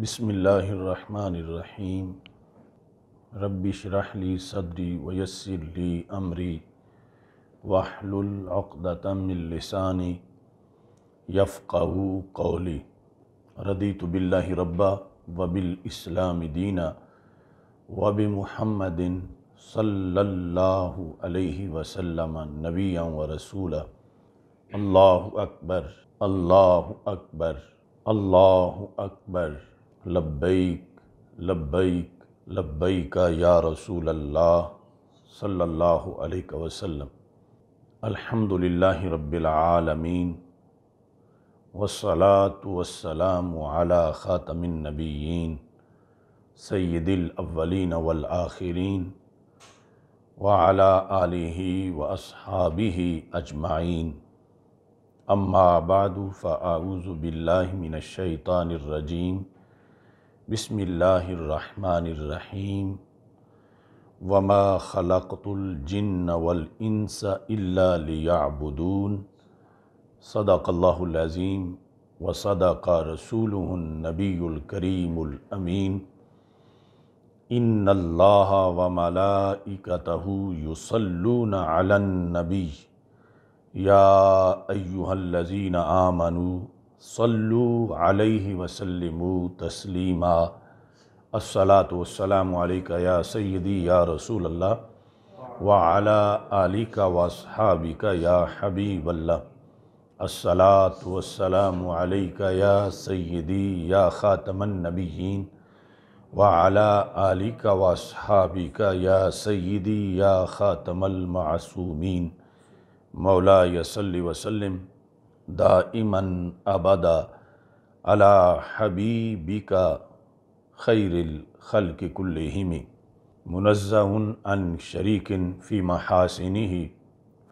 बसमीम रबिश रहली सदरी वयसरली अमरी वाहलतमिलसानी यफ़ू कौली रदी तो बिल्ला रब्बा वबिलस्लाम दीना वब महमदिन सल्लल्लाहु अलैहि वसल्लम नबिया व रसूला अल्लाह अकबर अल्लाह अकबर अल्लाह अकबर लब्बैक लब्बैक लब्बैक या रसूल अल्लाह सल्लल्लाहु अलैहि वसल्लम अल्हम्दुलिल्लाहि रब्बिल आलमीन वस्सलातु वस्सलामु अला खातमिन नबिय्यीन सय्यदिल अव्वलीन वल आखिरीन वाला आलिही व असहाबिही अजमाइन अम्मा बादु फ़ाऊज़ बिल्लाहि मिनश शैतानिर बसमीम वमा ख़लक़ुलजन्न वलस अल्लाबुदून सदाकल्लाज़ीम व सदाक रसूल नबीलकरीमीन इन अल्लाह व मलाइकतहु युसल्लून अलन्नबी या अय्युहल्लज़ीन आमनू सल्लु अलैहि वसल्लम तस्लीमा अस्सलात अलैका या सैदी या रसूल अल्लाह व अला आली का वसहाबी या हबीब अल्लाह अस्सलात वसलाम अलैका या सैदी या ख़ातमन नबीन व अला आली का वसहाबी या सैदी या ख़ातमल मासूमीन मौला यसल्ली वसल्लम दाइमन अबदा अला हबीबिका खैरिल खल के कुल्लहिमी मुनज़न अन शरीकिन फ़ी महासिनी ही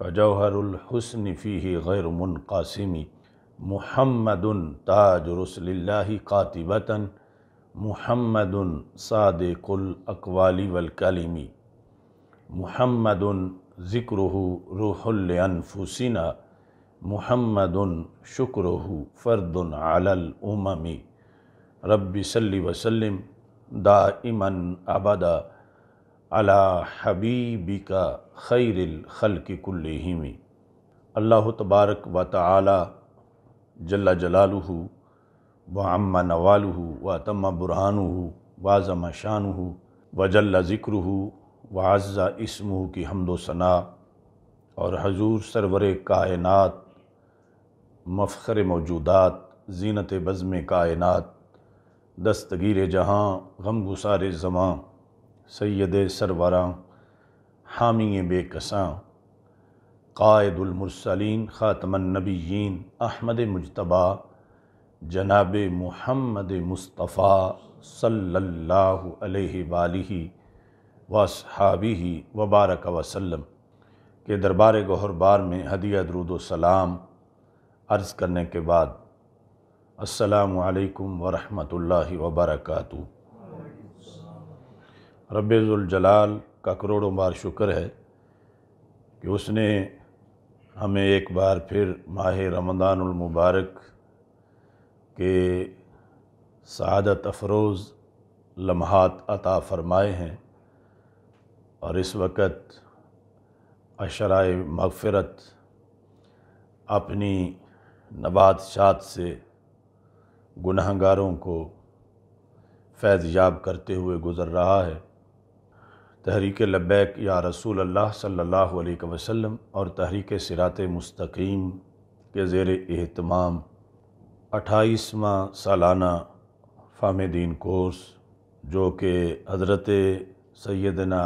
फ़जौहरहसन फ़ी गैर मुनकासिमी महमदन ताज रसल्ला कातिबता महमदन सादकुल अकवाली वलकलमी महमदन ज़िक्र रूहलफुसिना मोहम्मद शुक्रहु फ़र्द आलमी रब्बी सल्ली वसलम दा इमन अबदा अला हबीबी का खैरिल खल की कुल्लहिमी अल्लाह तबारक व ताली जल्ला जलालहू व अम्मा नवालहू व तम बुरहानहू वाज़म शानहू व जल्ला ज़िक्रहू व अज़्ज़ा इसमहू की हमदो सना और हजूर सरवर कायनात मफ़र मौजूदात जीनत बज़म कायनत दस्तगीर जहाँ गम गुसार जमां सैद सरवरा हामी बेकसा कायदुलमरसलिन ख़ातमनबीन अहमद मुजतबा जनाब महमद मुस्तफ़ा सल्लल्लाहु अलैहि वसहाबी वबारक वसलम के दरबार गहरबार में हदिया दरुदोसलाम अर्ज़ करने के बाद असलकम वरहमल वबरक रबाल का करोड़ों बार शुक्र है कि उसने हमें एक बार फिर माह रमदानमबारक के सदत अफरोज़ लम्हात अता फ़रमाए हैं और इस वक़्त अशराय मगफ़रत अपनी नबादशात से गुनाहगारों को फैज़ याब करते हुए गुज़र रहा है तहरीक लब्बैक या रसूल अल्लाह सल्लल्लाहु अलैहि वसल्लम और तहरीक सिरात मुस्तकीम के ज़ेर अहतमाम अठाईसवा सालाना फ़ाम दीन कोर्स जो कि हज़रत सैदना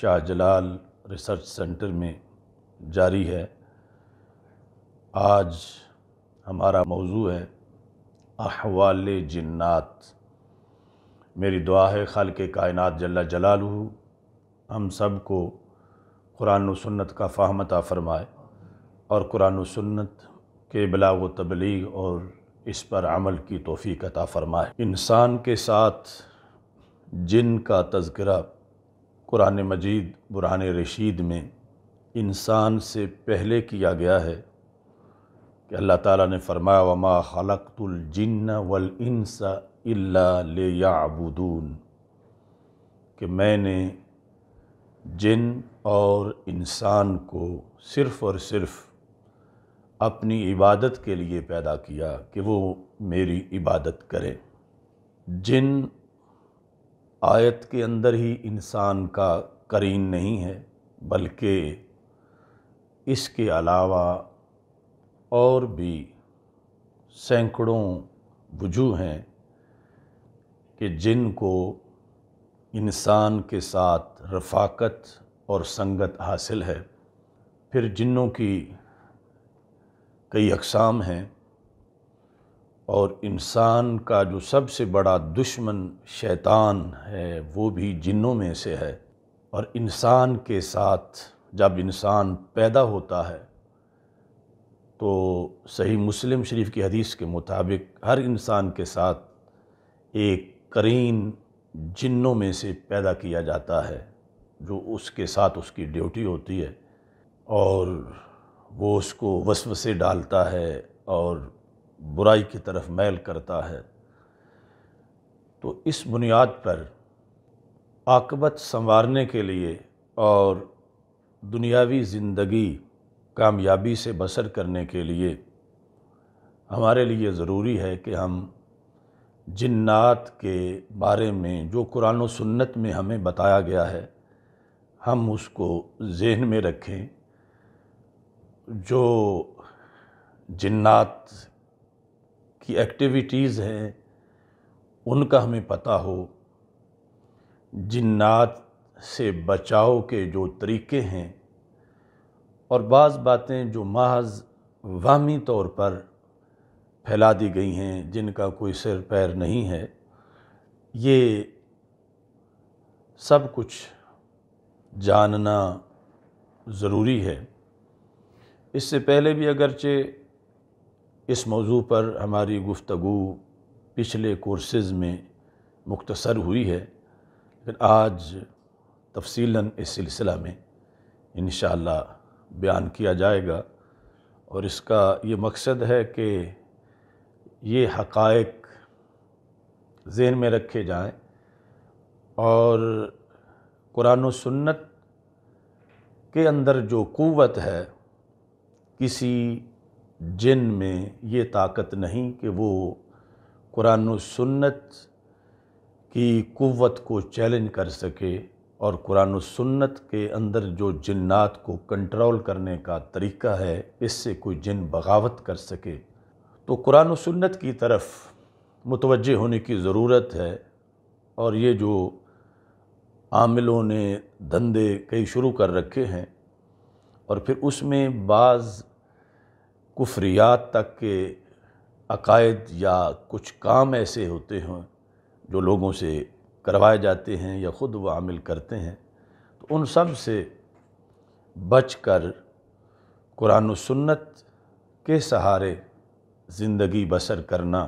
शाह जलाल रिसर्च सेंटर में जारी है आज हमारा मौजू है अहवाल जन्नात मेरी दुआ है खल के कायनत जल्ला जलालू हम सब को कुरान सन्नत का फ़ाहमता फ़रमाए और कुरान सन्नत के बिला व तबलीग और इस पर अमल की तोफ़ी अता फ़रमाए इंसान के साथ जिन का तस्करा कुरान मजीद बुरान रशीद में इंसान से पहले किया गया है कि अल्लाह ताला ने फरमाया वमा खलकतुलजन्न वलइनसा इल्ला लेयाबुदून कि मैंने जिन और इंसान को सिर्फ़ और सिर्फ़ अपनी इबादत के लिए पैदा किया कि वो मेरी इबादत करें जिन आयत के अंदर ही इंसान का करीन नहीं है बल्कि इसके अलावा और भी सैकड़ों वजू हैं कि जिनको इंसान के साथ रफाकत और संगत हासिल है फिर जिन्नों की कई अकसाम हैं और इंसान का जो सबसे बड़ा दुश्मन शैतान है वो भी जिन्नों में से है और इंसान के साथ जब इंसान पैदा होता है तो सही मुस्लिम शरीफ की हदीस के मुताबिक हर इंसान के साथ एक करीन जिन्नों में से पैदा किया जाता है जो उसके साथ उसकी ड्यूटी होती है और वो उसको वसव से डालता है और बुराई की तरफ मैल करता है तो इस बुनियाद पर आकबत संवारने के लिए और दुनियावी ज़िंदगी कामयाबी से बसर करने के लिए हमारे लिए ज़रूरी है कि हम जिन्नात के बारे में जो कुरान और सुन्नत में हमें बताया गया है हम उसको जहन में रखें जो जिन्नात की एक्टिविटीज़ हैं उनका हमें पता हो जन्नात से बचाव के जो तरीके हैं और बाज़ बातें जो महज वाहमी तौर पर फैला दी गई हैं जिनका कोई सिर पैर नहीं है ये सब कुछ जानना ज़रूरी है इससे पहले भी अगरचे इस मौजू पर हमारी गुफ्तगु पिछले कोर्सेज़ में मुख्तसर हुई है लेकिन आज तफसीला इस सिलसिला में इन बयान किया जाएगा और इसका ये मकसद है कि ये हकायक जहन में रखे जाएं और कुरान सुन्नत के अंदर जो क़वत है किसी जिन में ये ताकत नहीं कि वो कुरान सुन्नत की क़वत को चैलेंज कर सके और कुरान सुन्नत के अंदर जो जिन्नात को कंट्रोल करने का तरीका है इससे कोई जिन बगावत कर सके तो कुरान सुन्नत की तरफ मुतवज होने की ज़रूरत है और ये जो आमिलों ने धंधे कई शुरू कर रखे हैं और फिर उसमें बाज़ कुफरियात तक के अकायद या कुछ काम ऐसे होते हैं जो लोगों से करवाए जाते हैं या ख़ुद वो आमिल करते हैं तो उन सब से बच कर कुरान सुन्नत के सहारे ज़िंदगी बसर करना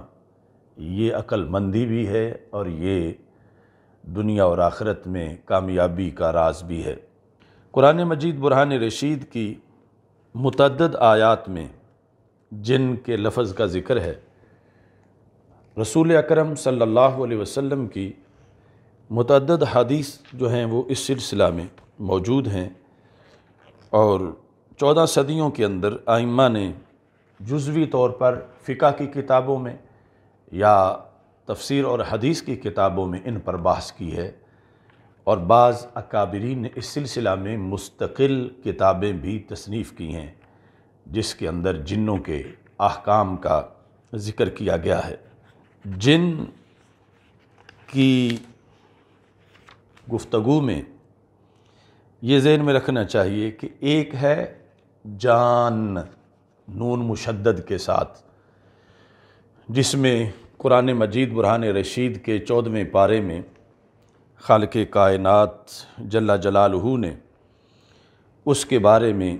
ये अक्लमंदी भी है और ये दुनिया और आख़रत में कामयाबी का राज भी है कुरान मजीद बुरहान रशीद की मतदद आयात में जिन के लफज का ज़िक्र है रसूल अकरम सल्लल्लाहु अलैहि वसल्लम की मतदद हदीस जो हैं वो इस सिलसिला में मौजूद हैं और चौदह सदियों के अंदर आइमा ने जुजवी तौर पर फ़िका की किताबों में या तफसीर और हदीस की किताबों में इन पर बहस की है और बाज़ अकाबरीन ने इस सिलसिला में मुस्तकिल किताबें भी तसनीफ़ की हैं जिसके अंदर जिनों के अहकाम का ज़िक्र किया गया है जिन की गुफ्तु में ये जहन में रखना चाहिए कि एक है जान नून मुशद्द के साथ जिसमें कुरान मजीद बुरहान रशीद के चौदहवें पारे में खाल के कायनत जल्ला जलालहू ने उसके बारे में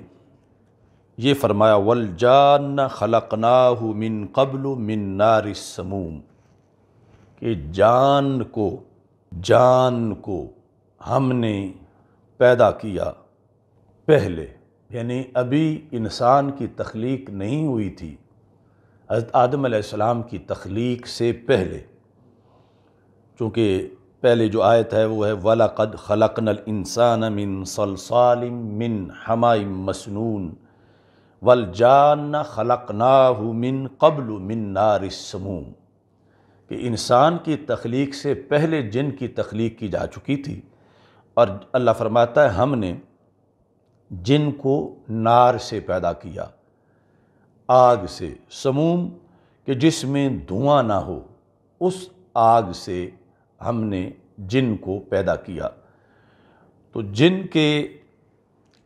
ये फरमाया वल जान खलक खलकनाहु मिन कबल मिन नारिसमूम के जान को जान को हमने पैदा किया पहले यानी अभी इंसान की तख्लीक नहीं हुई थी हज़रत आदम सलाम की तख्लीक से पहले चूँकि पहले जो आयत है वो है वला कद खलकनल इंसान मिन सलसालिम मिन हमाय मसनून वलजान खलकना मिन कबल मिन नारसमूम कि इंसान की तख्लीक से पहले जिन की तख्लीक की जा चुकी थी और अल्लाह फरमाता है हमने जिन को नार से पैदा किया आग से समूम कि जिसमें धुआं ना हो उस आग से हमने जिन को पैदा किया तो जिन के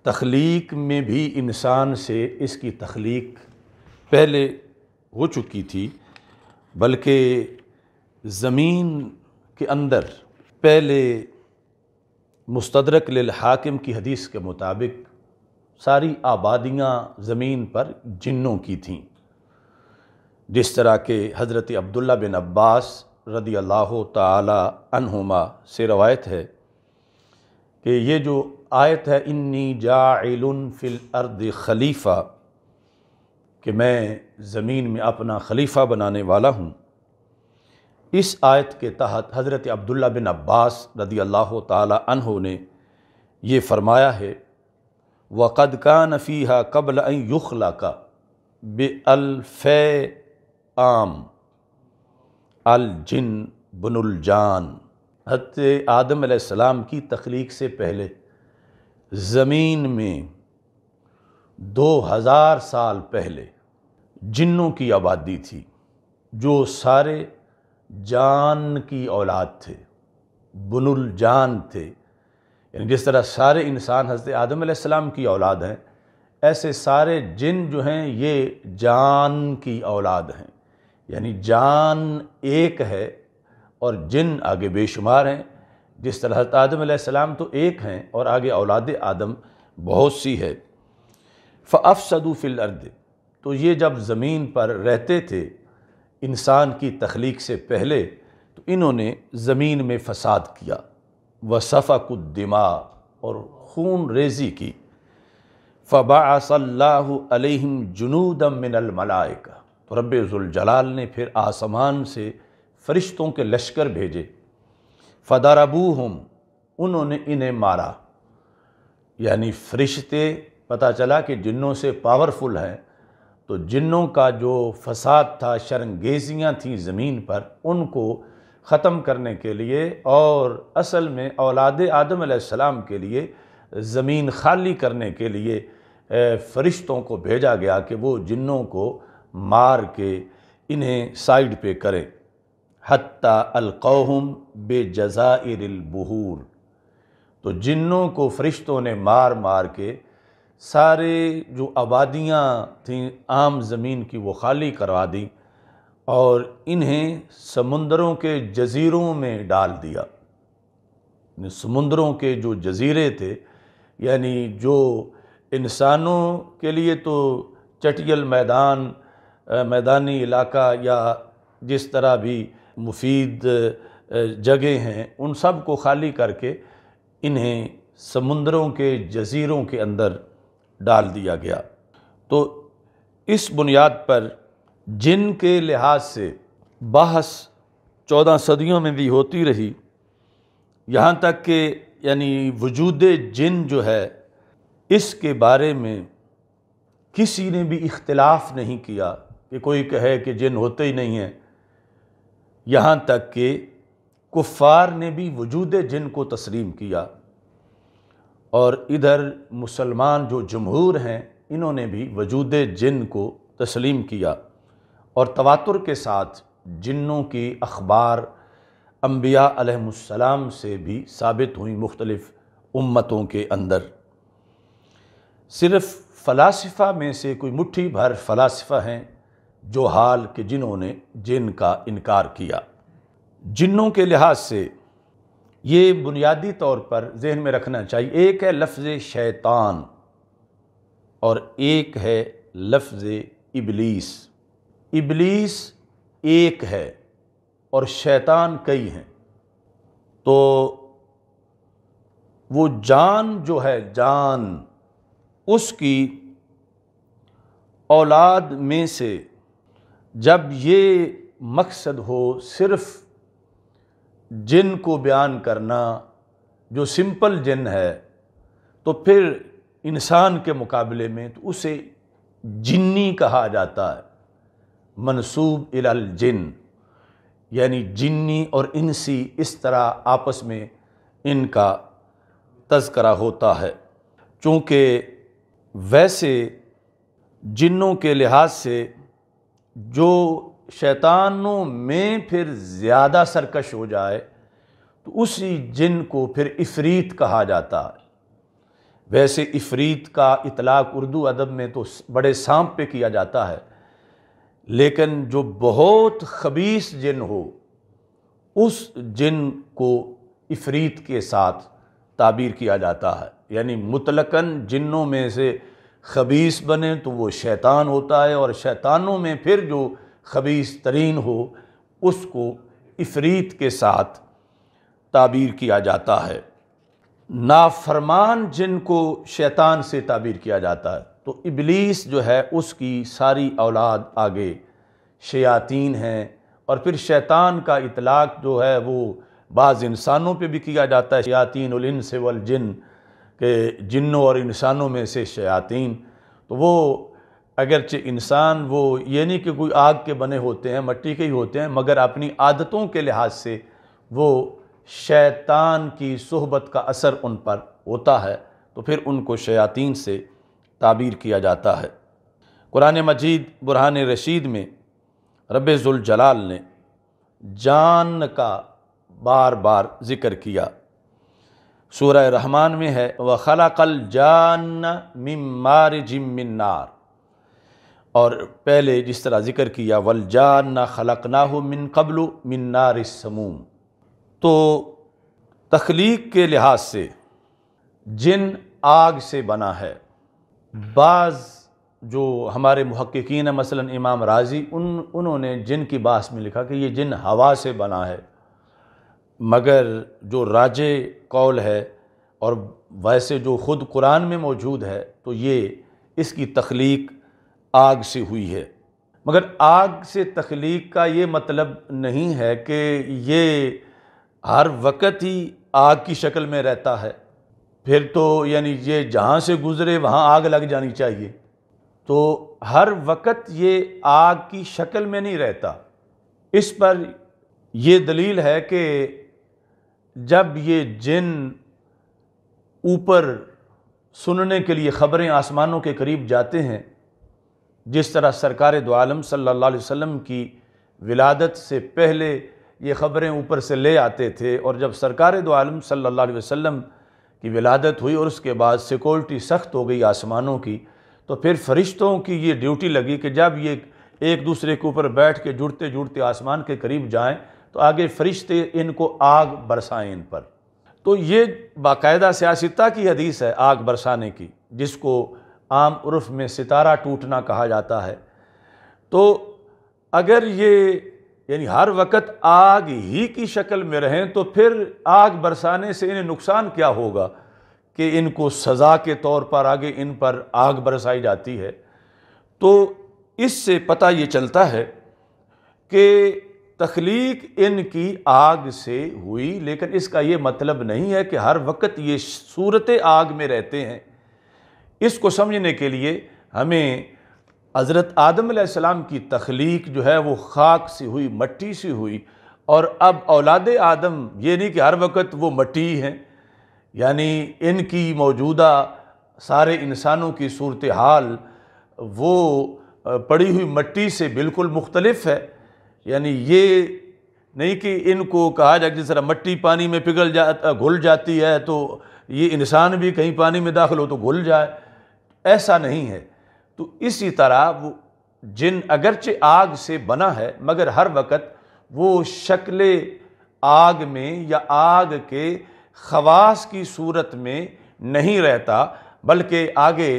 तख्लीक में भी इंसान से इसकी तख्लीक पहले हो चुकी थी बल्कि ज़मीन के अंदर पहले मुस्तरक हाकिम की हदीस के मुताबिक सारी आबादियाँ ज़मीन पर जिन्नों की थीं जिस तरह के हज़रत अब्दुल्ला बिन अब्बास रदी अल्लाह तहुमा से रवायत है कि ये जो आयत है इन्नी जाइल फ़िल अर्द खलीफ़ा कि मैं ज़मीन में अपना खलीफ़ा बनाने वाला हूँ इस आयत के तहत हज़रत अब्दुल्ला बिन अब्बास रदी अल्लाह तहों ने ये फ़रमाया है वक़द का नफ़ीहा कबल युखला का बल्फ़ आम अलजिन बनुलजान हत आदम सलाम की तख्लीक से पहले ज़मीन में दो हज़ार साल पहले जिन्नों की आबादी थी जो सारे जान की औलाद थे बुनुल जान थे यानी जिस तरह सारे इंसान हज़रत आदम आसमाम की औलाद हैं ऐसे सारे जिन जो हैं ये जान की औलाद हैं यानी जान एक है और जिन आगे बेशुमार हैं जिस तरह हज़रत आदम आसमाम तो एक हैं और आगे औलाद आदम बहुत सी है फ़अफ़ सदूफ़िल अर्द तो ये जब ज़मीन पर रहते थे इंसान की तख्लीक से पहले तो इन्होंने ज़मीन में फ़साद किया वसफ़ा कु दिमा और खून रेजी की फ़बासम जुनूदम मिनलमलाइका तो रबाल ने फिर आसमान से फ़रिश्तों के लश्कर भेजे फ़दारबू हम उन्होंने इन्हें मारा यानी फ़रिश्ते पता चला कि जिनों से पावरफुल हैं तो जिन्नों का जो फसाद था शरंगेजियाँ थी ज़मीन पर उनको ख़त्म करने के लिए और असल में औलाद आदम सलाम के लिए ज़मीन खाली करने के लिए फ़रिश्तों को भेजा गया कि वो जिन्नों को मार के इन्हें साइड पे करें हत्ता बे जज़ाबहूर तो जिन्नों को फ़रिश्तों ने मार मार के सारे जो आबादियाँ थीं आम ज़मीन की वो खाली करवा दी और इन्हें समुंदरों के जजीरों में डाल दिया समुंदरों के जो जजीरे थे यानी जो इंसानों के लिए तो चटियल मैदान मैदानी इलाका या जिस तरह भी मुफीद जगह हैं उन सब को खाली करके इन्हें समुंदरों के जजीरों के अंदर डाल दिया गया तो इस बुनियाद पर जिन के लिहाज से बहस चौदह सदियों में भी होती रही यहाँ तक कि यानी वजूद जिन जो है इसके बारे में किसी ने भी इख्तलाफ नहीं किया कि कोई कहे कि जिन होते ही नहीं हैं यहाँ तक कि कुफ़ार ने भी वजूद जिन को तस्लीम किया और इधर मुसलमान जो जमहूर हैं इन्होंने भी वजूद जिन को तस्लीम किया और तवातुर के साथ जिन्नों की अखबार अम्बिया अलैहिस्सलाम से भी साबित हुई मुख्तलफ़ उम्मतों के अंदर सिर्फ़ फ़लासफ़ा में से कोई मुट्ठी भर फ़लासफ़ा हैं जो हाल के जिन्होंने जिन का इनकार किया जिन्नों के लिहाज से ये बुनियादी तौर पर जहन में रखना चाहिए एक है लफ्ज़ शैतान और एक है लफ्ज़ इबलीस इबलीस एक है और शैतान कई हैं तो वो जान जो है जान उसकी औलाद में से जब ये मकसद हो सिर्फ़ जिन को बयान करना जो सिंपल जिन है तो फिर इंसान के मुकाबले में तो उसे जिन्नी कहा जाता है मनसूब इलाल जिन यानी जिन्नी और इंसी इस तरह आपस में इनका तस्करा होता है चूँकि वैसे जिन्नों के लिहाज से जो शैतानों में फिर ज़्यादा सरकश हो जाए तो उसी जिन को फिर इफरीत कहा जाता है वैसे इफरीत का इतलाक़ उर्दू अदब में तो बड़े सांप पे किया जाता है लेकिन जो बहुत खबीस जिन हो उस जिन को इफरीत के साथ ताबीर किया जाता है यानी मुतलकन जिन्नों में से खबीस बने तो वो शैतान होता है और शैतानों में फिर जो खबीस तरीन हो उसको इफरीत के साथ ताबीर किया जाता है नाफरमान जिनको शैतान से ताबीर किया जाता है तो इबलीस जो है उसकी सारी औलाद आगे शयातीन हैं और फिर शैतान का इतलाक़ जो है वो बाज़ इंसानों पे भी किया जाता है शयातीन उलिन से जिन के जिन्नों और इंसानों में से शयातीन तो वो अगरचे इंसान वो ये नहीं कि कोई आग के बने होते हैं मट्टी के ही होते हैं मगर अपनी आदतों के लिहाज से वो शैतान की सोहबत का असर उन पर होता है तो फिर उनको शयातीन से ताबीर किया जाता है कुरान मजीद बुरहान रशीद में जलाल ने जान का बार बार ज़िक्र किया सूर रहमान में है व खलाकल जान मिमार जिमनार और पहले जिस तरह ज़िक्र किया वलजान ना खलक ना हो मिन कबल मिन नारमूम तो तख्लीक के लिहाज से जिन आग से बना है बाज़ जो हमारे महक्कीन मसलन इमाम राजी उन उन्होंने जिन की बास में लिखा कि ये जिन हवा से बना है मगर जो राज कौल है और वैसे जो ख़ुद कुरान में मौजूद है तो ये इसकी तख्लीक आग से हुई है मगर आग से तख्लीक का ये मतलब नहीं है कि ये हर वक्त ही आग की शक्ल में रहता है फिर तो यानी ये जहाँ से गुज़रे वहाँ आग लग जानी चाहिए तो हर वक्त ये आग की शक्ल में नहीं रहता इस पर ये दलील है कि जब ये जिन ऊपर सुनने के लिए ख़बरें आसमानों के करीब जाते हैं जिस तरह सरकार दो आलम सल्ला वसम की विलादत से पहले ये ख़बरें ऊपर से ले आते थे और जब सरकार दो आलम सल्ला वसम की विलादत हुई और उसके बाद सिक्योरिटी सख्त हो गई आसमानों की तो फिर फरिश्तों की ये ड्यूटी लगी कि जब ये एक दूसरे के ऊपर बैठ के जुड़ते जुड़ते आसमान के करीब जाएं तो आगे फरिश्ते इनको आग बरसाएं इन पर तो ये बाकायदा सियासता की हदीस है आग बरसाने की जिसको आम उर्फ में सितारा टूटना कहा जाता है तो अगर ये यानी हर वक्त आग ही की शक्ल में रहें तो फिर आग बरसाने से इन्हें नुकसान क्या होगा कि इनको सज़ा के तौर पर आगे इन पर आग बरसाई जाती है तो इससे पता ये चलता है कि तख्लीक इनकी आग से हुई लेकिन इसका ये मतलब नहीं है कि हर वक्त ये सूरत आग में रहते हैं इसको समझने के लिए हमें हज़रत आदम सलाम की तख्लीक जो है वो खाक सी हुई मट्टी सी हुई और अब औलाद आदम ये नहीं कि हर वक्त वो मट्टी हैं यानी इनकी मौजूदा सारे इंसानों की सूरत हाल वो पड़ी हुई मट्टी से बिल्कुल मुख्तलफ है यानी ये नहीं कि इनको कहा जाए कि ज़रा मट्टी पानी में पिघल जा घुल जाती है तो ये इंसान भी कहीं पानी में दाखिल हो तो घुल जाए ऐसा नहीं है तो इसी तरह वो जिन अगरचे आग से बना है मगर हर वक़्त वो शक्ल आग में या आग के खवास की सूरत में नहीं रहता बल्कि आगे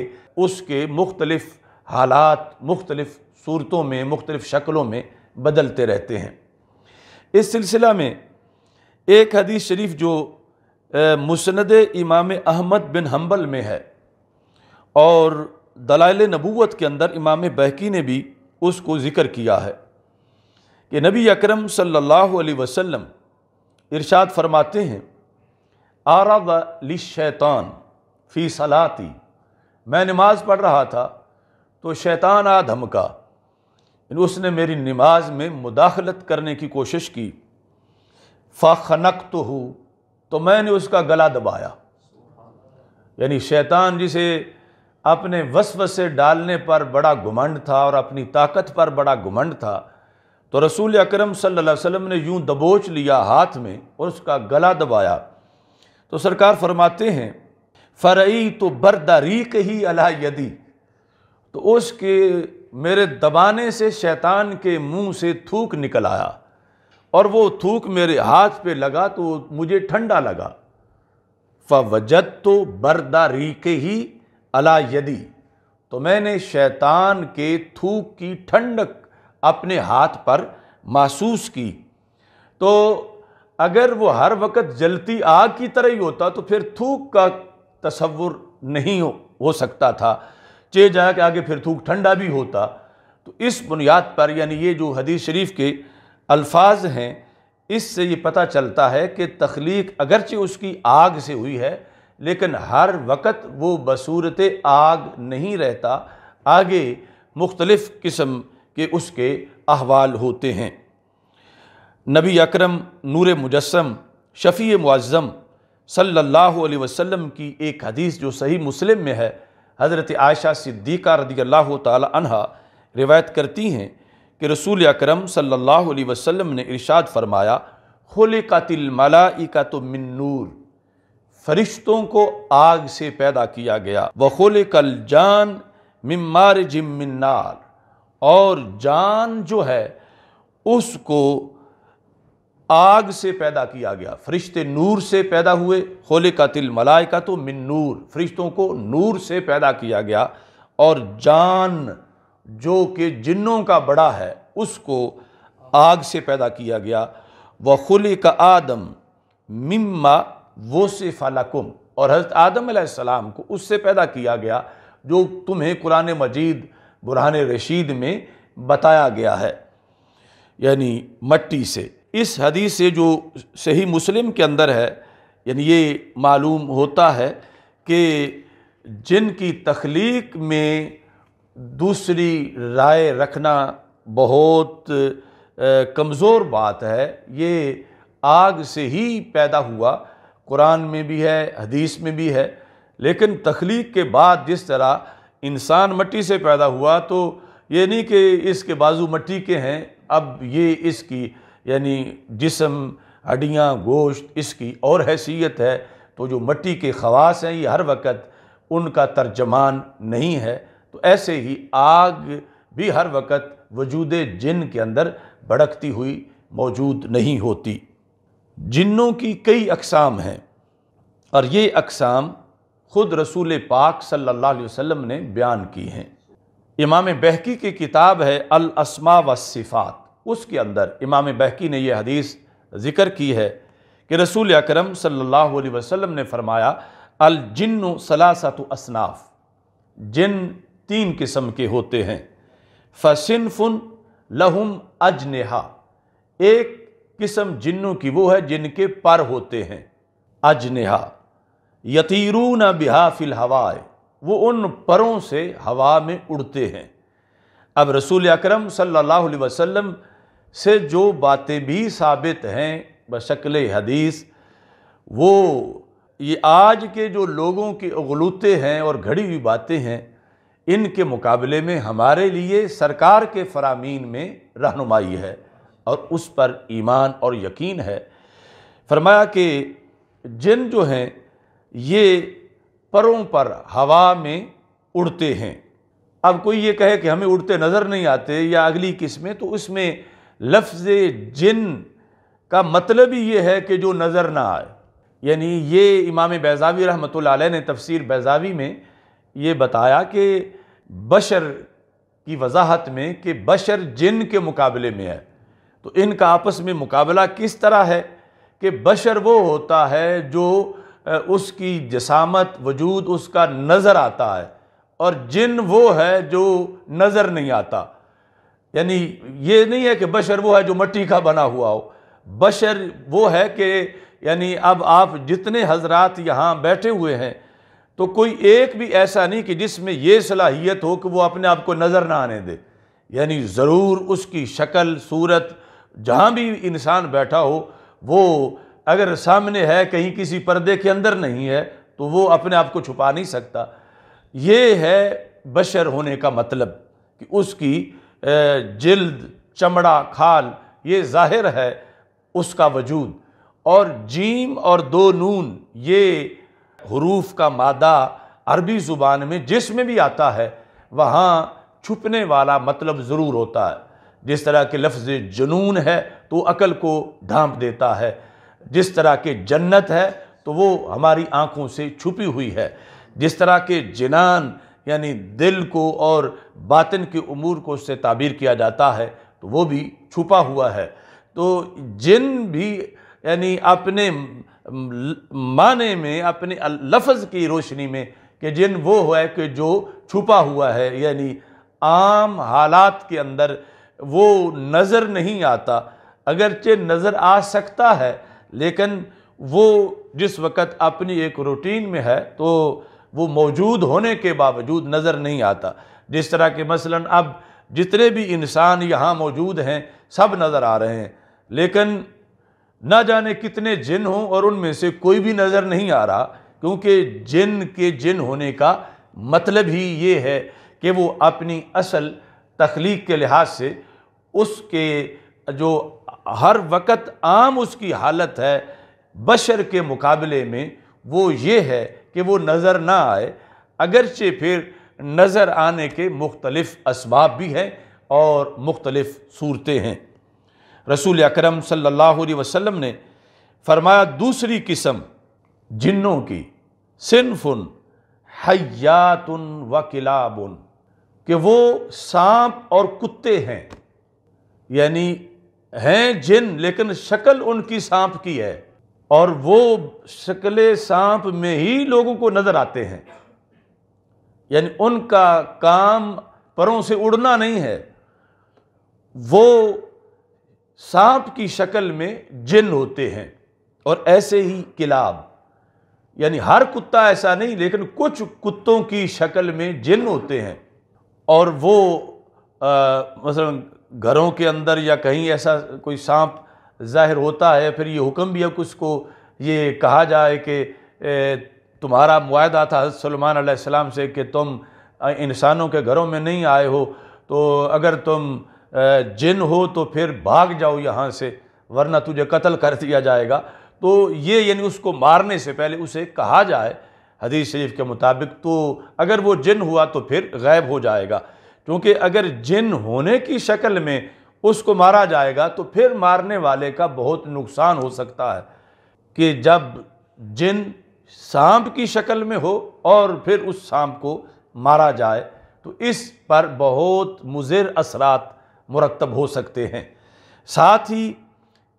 उसके मुख्तलफ़ हालात मुख्तलफ़ सूरतों में मुख्तलिफ़ शक्लों में बदलते रहते हैं इस सिलसिला में एक हदीस शरीफ जो मुसनद इमाम अहमद बिन हम्बल में है और दलाल नबूत के अंदर इमाम बहकी ने भी उसको ज़िक्र किया है कि नबी अकरम सल्लल्लाहु अलैहि वसल्लम इरशाद फरमाते हैं आरा वली शैतान फ़ी सलाती मैं नमाज़ पढ़ रहा था तो शैतान आ धमका उसने मेरी नमाज में मुदाखलत करने की कोशिश की फ़ाखनक तो हूँ तो मैंने उसका गला दबाया यानी शैतान जिसे अपने वसव से डालने पर बड़ा घुमंड था और अपनी ताकत पर बड़ा घुमंड था तो रसूल अकरम सल्लल्लाहु अलैहि वसल्लम ने यूं दबोच लिया हाथ में और उसका गला दबाया तो सरकार फरमाते हैं फ़रई तो बरदारी ही अला यदि तो उसके मेरे दबाने से शैतान के मुंह से थूक निकल आया और वो थूक मेरे हाथ पे लगा तो मुझे ठंडा लगा फवजत तो बरदारी के ही अला यदि तो मैंने शैतान के थूक की ठंडक अपने हाथ पर महसूस की तो अगर वो हर वक्त जलती आग की तरह ही होता तो फिर थूक का तस्वुर नहीं हो, हो सकता था चे जाया के आगे फिर थूक ठंडा भी होता तो इस बुनियाद पर यानी ये जो हदीस शरीफ के अल्फाज हैं इससे ये पता चलता है कि तख्लीक अगरचे उसकी आग से हुई है लेकिन हर वक़्त वो बसूरत आग नहीं रहता आगे मुख्तलफ़ किस्म के उसके अहवाल होते हैं नबी अकरम नूर मुजस्म शफ़ी मुआज़म सल्लल्लाहु अलैहि वसल्लम की एक हदीस जो सही मुस्लिम में है हज़रत आयशा सिद्दीक़ा रदी अल्लाह तह रिवायत करती हैं कि रसूल अकरम सल्लल्लाहु अलैहि वसल्लम ने इरशाद फरमाया खुल कातिल मलाइका तो मिन नूर फरिश्तों को आग से पैदा किया गया वखोल कल जान मिमार जिमिनार और जान जो है उसको आग से पैदा किया गया फरिश्ते नूर से पैदा हुए खोले का तिल मलाई का तो मिन नूर फरिश्तों को नूर से पैदा किया गया और जान जो कि जिन्नों का बड़ा है उसको आग से पैदा किया गया व खुले का आदम मिम्मा वो सिफ़ालकुम और हज़रत आदम को उससे पैदा किया गया जो तुम्हें कुरान मजीद बुरहान रशीद में बताया गया है यानी मट्टी से इस हदीस से जो सही मुस्लिम के अंदर है यानी ये मालूम होता है कि जिन की तख्लीक में दूसरी राय रखना बहुत कमज़ोर बात है ये आग से ही पैदा हुआ कुरान में भी है हदीस में भी है लेकिन तख्लीक के बाद जिस तरह इंसान मट्टी से पैदा हुआ तो ये नहीं कि इसके बाजू मट्टी के हैं अब ये इसकी यानी जिसम हड्डियाँ गोश्त इसकी और हैसियत है तो जो मट्टी के खवास हैं ये हर वक्त उनका तर्जमान नहीं है तो ऐसे ही आग भी हर वक्त वजूद जिन के अंदर भड़कती हुई मौजूद नहीं होती जिन्नों की कई अकसाम हैं और ये अकसाम ख़ुद रसूल पाक सल्लल्लाहु अलैहि वसल्लम ने बयान की हैं इमाम बहकी की किताब है अल अस्मा व सिफ़ात उसके अंदर इमाम बहकी ने यह हदीस ज़िक्र की है कि रसूल अकरम सल्लल्लाहु अलैहि वसल्लम ने फरमाया अल जिन्न सलासत असनाफ़ जिन तीन किस्म के होते हैं फसिनफुन लहुम अजनहा एक किस्म जिन्नों की वो है जिनके पर होते हैं अजनेहा न बिहा फिल हवाए वो उन परों से हवा में उड़ते हैं अब रसूल अकरम सल्लल्लाहु अलैहि वसल्लम से जो बातें भी साबित हैं बशक्ल हदीस वो ये आज के जो लोगों के उगलूते हैं और घड़ी हुई बातें हैं इनके मुकाबले में हमारे लिए सरकार के फरामीन में रहनुमाई है और उस पर ईमान और यकीन है फरमाया कि जिन जो हैं ये परों पर हवा में उड़ते हैं अब कोई ये कहे कि हमें उड़ते नज़र नहीं आते या अगली किस्में तो उसमें लफ्ज़ जिन का मतलब ही ये है कि जो नज़र ना आए यानी ये इमाम बैजावी रहमत ने तफसीर बैजावी में ये बताया कि बशर की वजाहत में कि बशर जिन के मुकाबले में है तो इनका आपस में मुकाबला किस तरह है कि बशर वो होता है जो उसकी जसामत वजूद उसका नज़र आता है और जिन वो है जो नज़र नहीं आता यानी ये नहीं है कि बशर वो है जो मट्टी का बना हुआ हो बशर वो है कि यानी अब आप जितने हजरात यहाँ बैठे हुए हैं तो कोई एक भी ऐसा नहीं कि जिसमें यह सलाहियत हो कि वो अपने आप को नज़र ना आने दे यानी ज़रूर उसकी शक्ल सूरत जहाँ भी इंसान बैठा हो वो अगर सामने है कहीं किसी पर्दे के अंदर नहीं है तो वो अपने आप को छुपा नहीं सकता ये है बशर होने का मतलब कि उसकी जल्द चमड़ा खाल ये जाहिर है उसका वजूद और जीम और दो नून ये हरूफ का मादा अरबी ज़ुबान में जिसमें भी आता है वहाँ छुपने वाला मतलब ज़रूर होता है जिस तरह के लफ्ज़ जुनून है तो अकल को ढांप देता है जिस तरह के जन्नत है तो वो हमारी आँखों से छुपी हुई है जिस तरह के जिनान यानी दिल को और बातिन के अमूर को उससे ताबीर किया जाता है तो वो भी छुपा हुआ है तो जिन भी यानी अपने माने में अपने लफ्ज़ की रोशनी में कि जिन वो है कि जो छुपा हुआ है यानी आम हालात के अंदर वो नज़र नहीं आता अगरचे नज़र आ सकता है लेकिन वो जिस वक़्त अपनी एक रूटीन में है तो वो मौजूद होने के बावजूद नज़र नहीं आता जिस तरह के मसलन अब जितने भी इंसान यहाँ मौजूद हैं सब नज़र आ रहे हैं लेकिन ना जाने कितने जिन हों और उनमें से कोई भी नज़र नहीं आ रहा क्योंकि जिन के जिन होने का मतलब ही ये है कि वो अपनी असल तख्लीक के लिहाज से उसके जो हर वक्त आम उसकी हालत है बशर के मुकाबले में वो ये है कि वो नज़र ना आए अगरचे फिर नज़र आने के मुख्तलफ़ इसबाब भी हैं और मुख्तलफ़ सूरतें हैं रसूल अकरम सल्लल्लाहु अलैहि वसल्लम ने फरमाया दूसरी किस्म जिन्नों की सिनफुन हयातुन व किलाबुन कि वो सांप और कुत्ते हैं यानी हैं जिन लेकिन शक्ल उनकी सांप की है और वो शक्ल सांप में ही लोगों को नज़र आते हैं यानी उनका काम परों से उड़ना नहीं है वो सांप की शक्ल में जिन होते हैं और ऐसे ही किलाब यानी हर कुत्ता ऐसा नहीं लेकिन कुछ कुत्तों की शक्ल में जिन होते हैं और वो मतलब घरों के अंदर या कहीं ऐसा कोई सांप ज़ाहिर होता है फिर ये हुक्म भी है कि उसको ये कहा जाए कि तुम्हारा मुआदा था हज़रत सलमान सलाम से कि तुम इंसानों के घरों में नहीं आए हो तो अगर तुम जिन हो तो फिर भाग जाओ यहाँ से वरना तुझे कत्ल कर दिया जाएगा तो ये यानी उसको मारने से पहले उसे कहा जाए हदीस शरीफ के मुताबिक तो अगर वो जिन हुआ तो फिर गायब हो जाएगा क्योंकि अगर जिन होने की शक्ल में उसको मारा जाएगा तो फिर मारने वाले का बहुत नुकसान हो सकता है कि जब जिन सांप की शक्ल में हो और फिर उस सांप को मारा जाए तो इस पर बहुत मुजिर असरात मुरतब हो सकते हैं साथ ही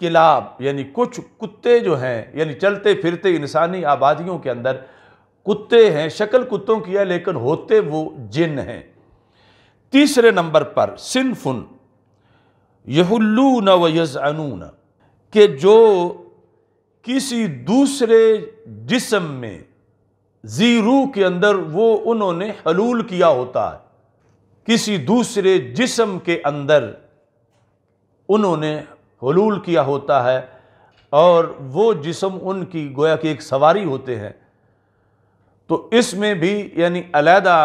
किलाब यानी कुछ कुत्ते जो हैं यानी चलते फिरते इंसानी आबादियों के अंदर कुत्ते हैं शक्ल कुत्तों की है लेकिन होते वो जिन हैं तीसरे नंबर पर सिनफुन यहल्लून व यज़ानून के जो किसी दूसरे जिसम में ज़ीरू के अंदर वो उन्होंने हलूल किया होता है किसी दूसरे जिसम के अंदर उन्होंने हलूल किया होता है और वो जिसम उनकी गोया की एक सवारी होते हैं तो इसमें भी यानी अलहदा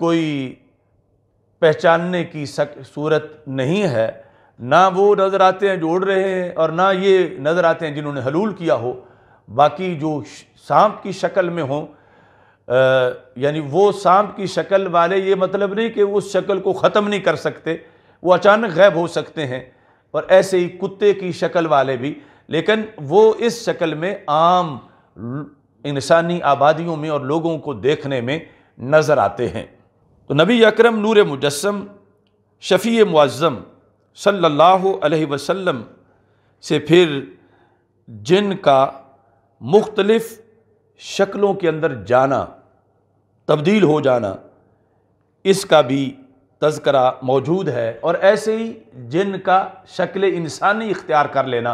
कोई पहचानने की सक सूरत नहीं है ना वो नज़र आते हैं जोड़ रहे हैं और ना ये नज़र आते हैं जिन्होंने हलूल किया हो बाकी जो सांप की शक्ल में हों यानी वो सांप की शक्ल वाले ये मतलब नहीं कि उस शक्ल को ख़त्म नहीं कर सकते वो अचानक गैब हो सकते हैं और ऐसे ही कुत्ते की शक्ल वाले भी लेकिन वो इस शक्ल में आम इंसानी आबादियों में और लोगों को देखने में नज़र आते हैं तो नबी अकरम नूर मुजस्म शफ़ी मुआज़म सल्लल्लाहु अलैहि वसल्लम से फिर जिन का मुख्तलफ़ शक्लों के अंदर जाना तब्दील हो जाना इसका भी तस्करा मौजूद है और ऐसे ही जिन का शक्ल इंसानी इख्तियार कर लेना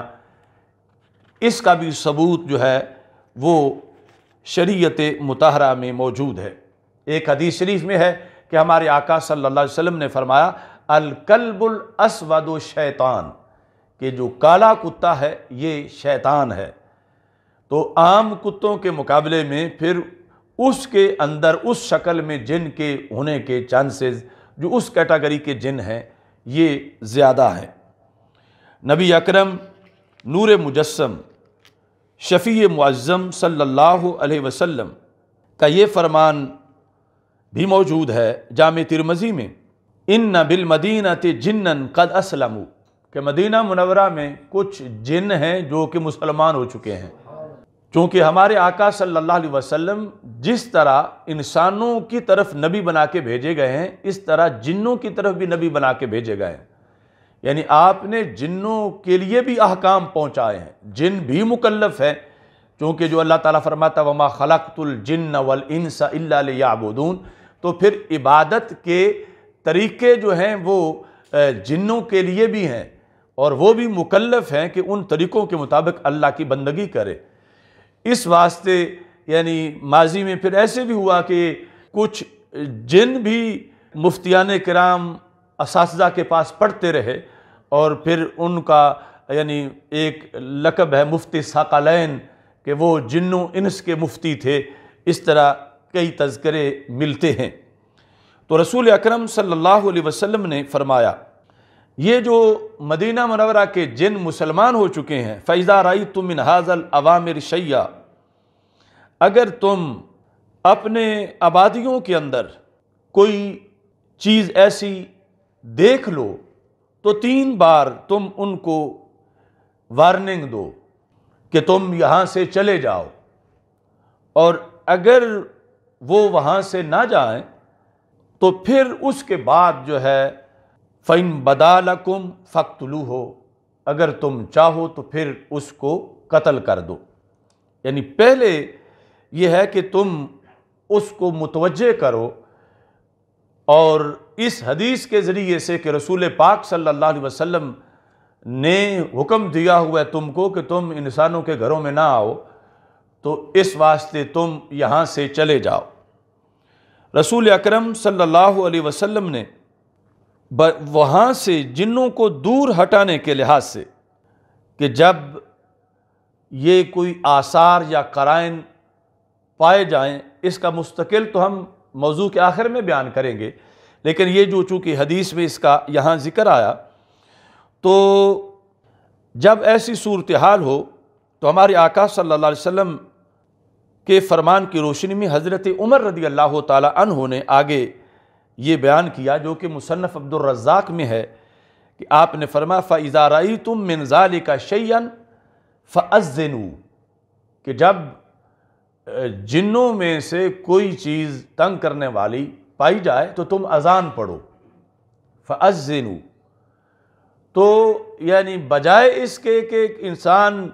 इसका भी सबूत जो है वो शरीयत मतहरा में मौजूद है एक हदीस शरीफ में है कि हमारे आका सल्लल्लाहु अलैहि वसल्लम ने फरमाया अलकलबुल असवद शैतान कि जो काला कुत्ता है ये शैतान है तो आम कुत्तों के मुकाबले में फिर उसके अंदर उस शक्ल में जिन के होने के चांसेस जो उस कैटेगरी के जिन हैं ये ज़्यादा हैं नबी अकरम नूर मुजस्म शफ़ी मुआज़म सल्लल्लाहु अलैहि वसल्लम का ये फरमान भी मौजूद है जाम तिरमजी में इन न बिल मदीनत जिन्न कद असलम के मदीना मुनवरा में कुछ जिन हैं जो कि मुसलमान हो चुके हैं चूँकि हमारे आका सल्लल्लाहु अलैहि वसल्लम जिस तरह इंसानों की तरफ नबी बना के भेजे गए हैं इस तरह जिन्नों की तरफ भी नबी बना के भेजे गए हैं यानी आपने जिन्नों के लिए भी अहकाम पहुँचाए हैं जिन भी मुकलफ़ हैं चूँकि जो अल्लाह ताला फरमाता वमा खलकतुल जिन्न वल इंसा इल्ला लियाबुदून तो फिर इबादत के तरीक़े जो हैं वो जिन्नों के लिए भी हैं और वो भी मुकलफ़ हैं कि उन तरीक़ों के मुताबिक अल्लाह की बंदगी करें इस वास्ते यानी माजी में फिर ऐसे भी हुआ कि कुछ जिन भी मुफ्तियान कराम इस के पास पढ़ते रहे और फिर उनका यानी एक लकब है मुफ्ती साकालैन के वो जिन्नों इनस के मुफ्ती थे इस तरह कई तस्करे मिलते हैं तो रसूल अकरम सल्लल्लाहु अलैहि वसल्लम ने फरमाया ये जो मदीना मनवरा के जिन मुसलमान हो चुके हैं फ़ैज़ा राई तुम इन हाजल अवामिर शैया अगर तुम अपने आबादियों के अंदर कोई चीज़ ऐसी देख लो तो तीन बार तुम उनको वार्निंग दो कि तुम यहाँ से चले जाओ और अगर वो वहाँ से ना जाएं तो फिर उसके बाद जो है फ़ैन बदालकुम फ़क्तलू हो अगर तुम चाहो तो फिर उसको कत्ल कर दो यानी पहले यह है कि तुम उसको मुतवजह करो और इस हदीस के ज़रिए से कि रसूल पाक सल्लल्लाहु अलैहि वसल्लम ने हुक्म दिया हुआ है तुमको कि तुम इंसानों के घरों में ना आओ तो इस वास्ते तुम यहाँ से चले जाओ रसूल अकरम सल्लल्लाहु अलैहि वसल्लम ने वहाँ से जिन्नों को दूर हटाने के लिहाज से कि जब ये कोई आसार या कराइन पाए जाएं इसका मुस्तकिल तो हम मौजू के आखिर में बयान करेंगे लेकिन ये जो चूँकि हदीस में इसका यहाँ ज़िक्र आया तो जब ऐसी सूरत हाल हो तो हमारे आका सल्लल्लाहु अलैहि वसल्लम के फरमान की रोशनी में हज़रत उमर रदी अल्लाह तु ने आगे ये बयान किया जो कि मुसनफ़ अब्दुलरज़ाक में है कि आपने फरमा फ़ाइज़ारई तुम मिनजाल का शैन फ़ज़नु कि जब जिन्हों में से कोई चीज़ तंग करने वाली पाई जाए तो तुम अजान पढ़ो फ़ज़नु तो यानी बजाय इसके कि इंसान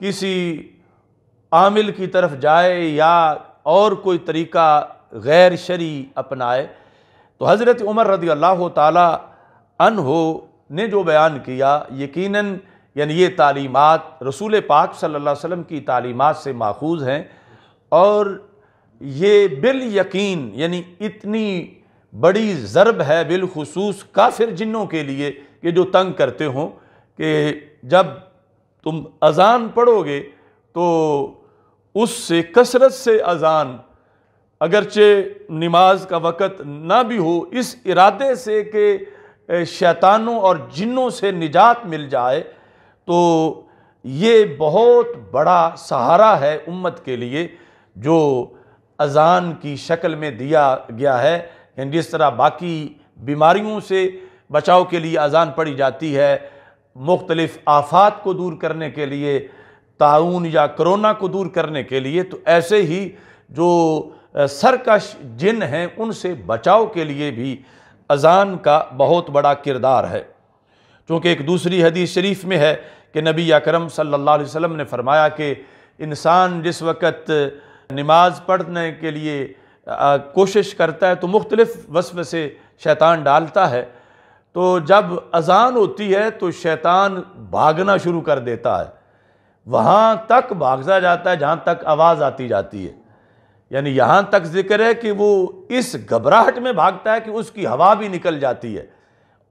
किसी आमिल की तरफ जाए या और कोई तरीका गैर शरी अपनाए तो हज़रत उमर रदी अल्लाह तन हो ने जो बयान किया यकीन यानी ये तालीमत रसूल पाक सल्ला वम की तालीमत से माखूज हैं और ये बिल यकीन यानी इतनी बड़ी ज़रब है बिलखसूस काफिर जिन्हों के लिए कि जो तंग करते हों कि जब तुम अजान पढ़ोगे तो उससे कसरत से अज़ान अगरचे नमाज का वक़्त ना भी हो इस इरादे से कि शैतानों और जिन्नों से निजात मिल जाए तो ये बहुत बड़ा सहारा है उम्मत के लिए जो अज़ान की शक्ल में दिया गया है यानी जिस तरह बाकी बीमारियों से बचाव के लिए अज़ान पढ़ी जाती है मुख्तलिफ़ आफात को दूर करने के लिए ताउन या करोना को दूर करने के लिए तो ऐसे ही जो सरकश जिन हैं उनसे बचाव के लिए भी अज़ान का बहुत बड़ा किरदार है क्योंकि एक दूसरी हदीस शरीफ में है कि नबी अकरम सल्लल्लाहु अलैहि वसल्लम ने फरमाया कि इंसान जिस वक़्त नमाज पढ़ने के लिए कोशिश करता है तो मुख्तलिफ़ वसव से शैतान डालता है तो जब अजान होती है तो शैतान भागना शुरू कर देता है वहाँ तक भागता जाता है जहाँ तक आवाज़ आती जाती है यानी यहाँ तक जिक्र है कि वो इस घबराहट में भागता है कि उसकी हवा भी निकल जाती है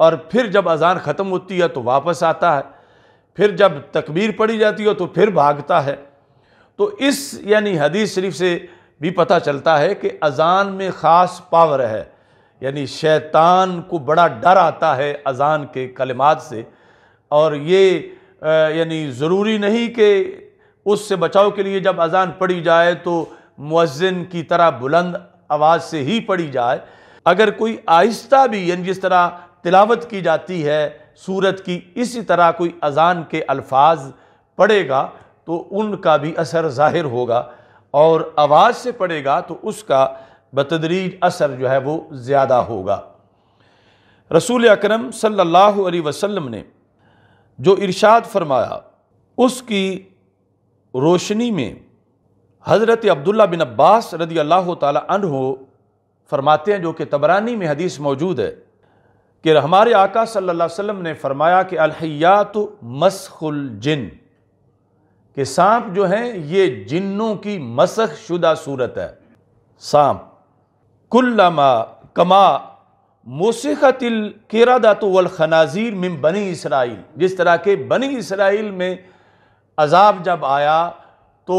और फिर जब अजान ख़त्म होती है तो वापस आता है फिर जब तकबीर पड़ी जाती हो तो फिर भागता है तो इस यानी हदीस शरीफ से भी पता चलता है कि अजान में ख़ास पावर है यानी शैतान को बड़ा डर आता है अजान के कलमात से और ये यानी ज़रूरी नहीं कि उससे बचाव के लिए जब अज़ान पढ़ी जाए तो मुअज़िन की तरह बुलंद आवाज़ से ही पढ़ी जाए अगर कोई आहिस्ता भी यानी जिस तरह तिलावत की जाती है सूरत की इसी तरह कोई अज़ान के अल्फाज पढ़ेगा तो उनका भी असर ज़ाहिर होगा और आवाज़ से पढ़ेगा तो उसका बतदरीज असर जो है वो ज़्यादा होगा रसूल अकरम सल्लल्लाहु अलैहि वसल्लम ने जो इरशाद फरमाया उसकी रोशनी में हज़रत अब्दुल्ला बिन अब्बास रदी अल्लाह तहो फरमाते हैं जो कि तबरानी में हदीस मौजूद है कि हमारे आका सल्लल्लाहु अलैहि वसल्लम ने फरमाया कि अलहयात मसखुल जिन के सांप जो हैं ये जिन्नों की मसख शुदा सूरत है सांप कुल्लमा कमा मोसिखतिल किरादात वलखनाजीर मिम बनी इसराइल जिस तरह के बनी इसराइल में अजाब जब आया तो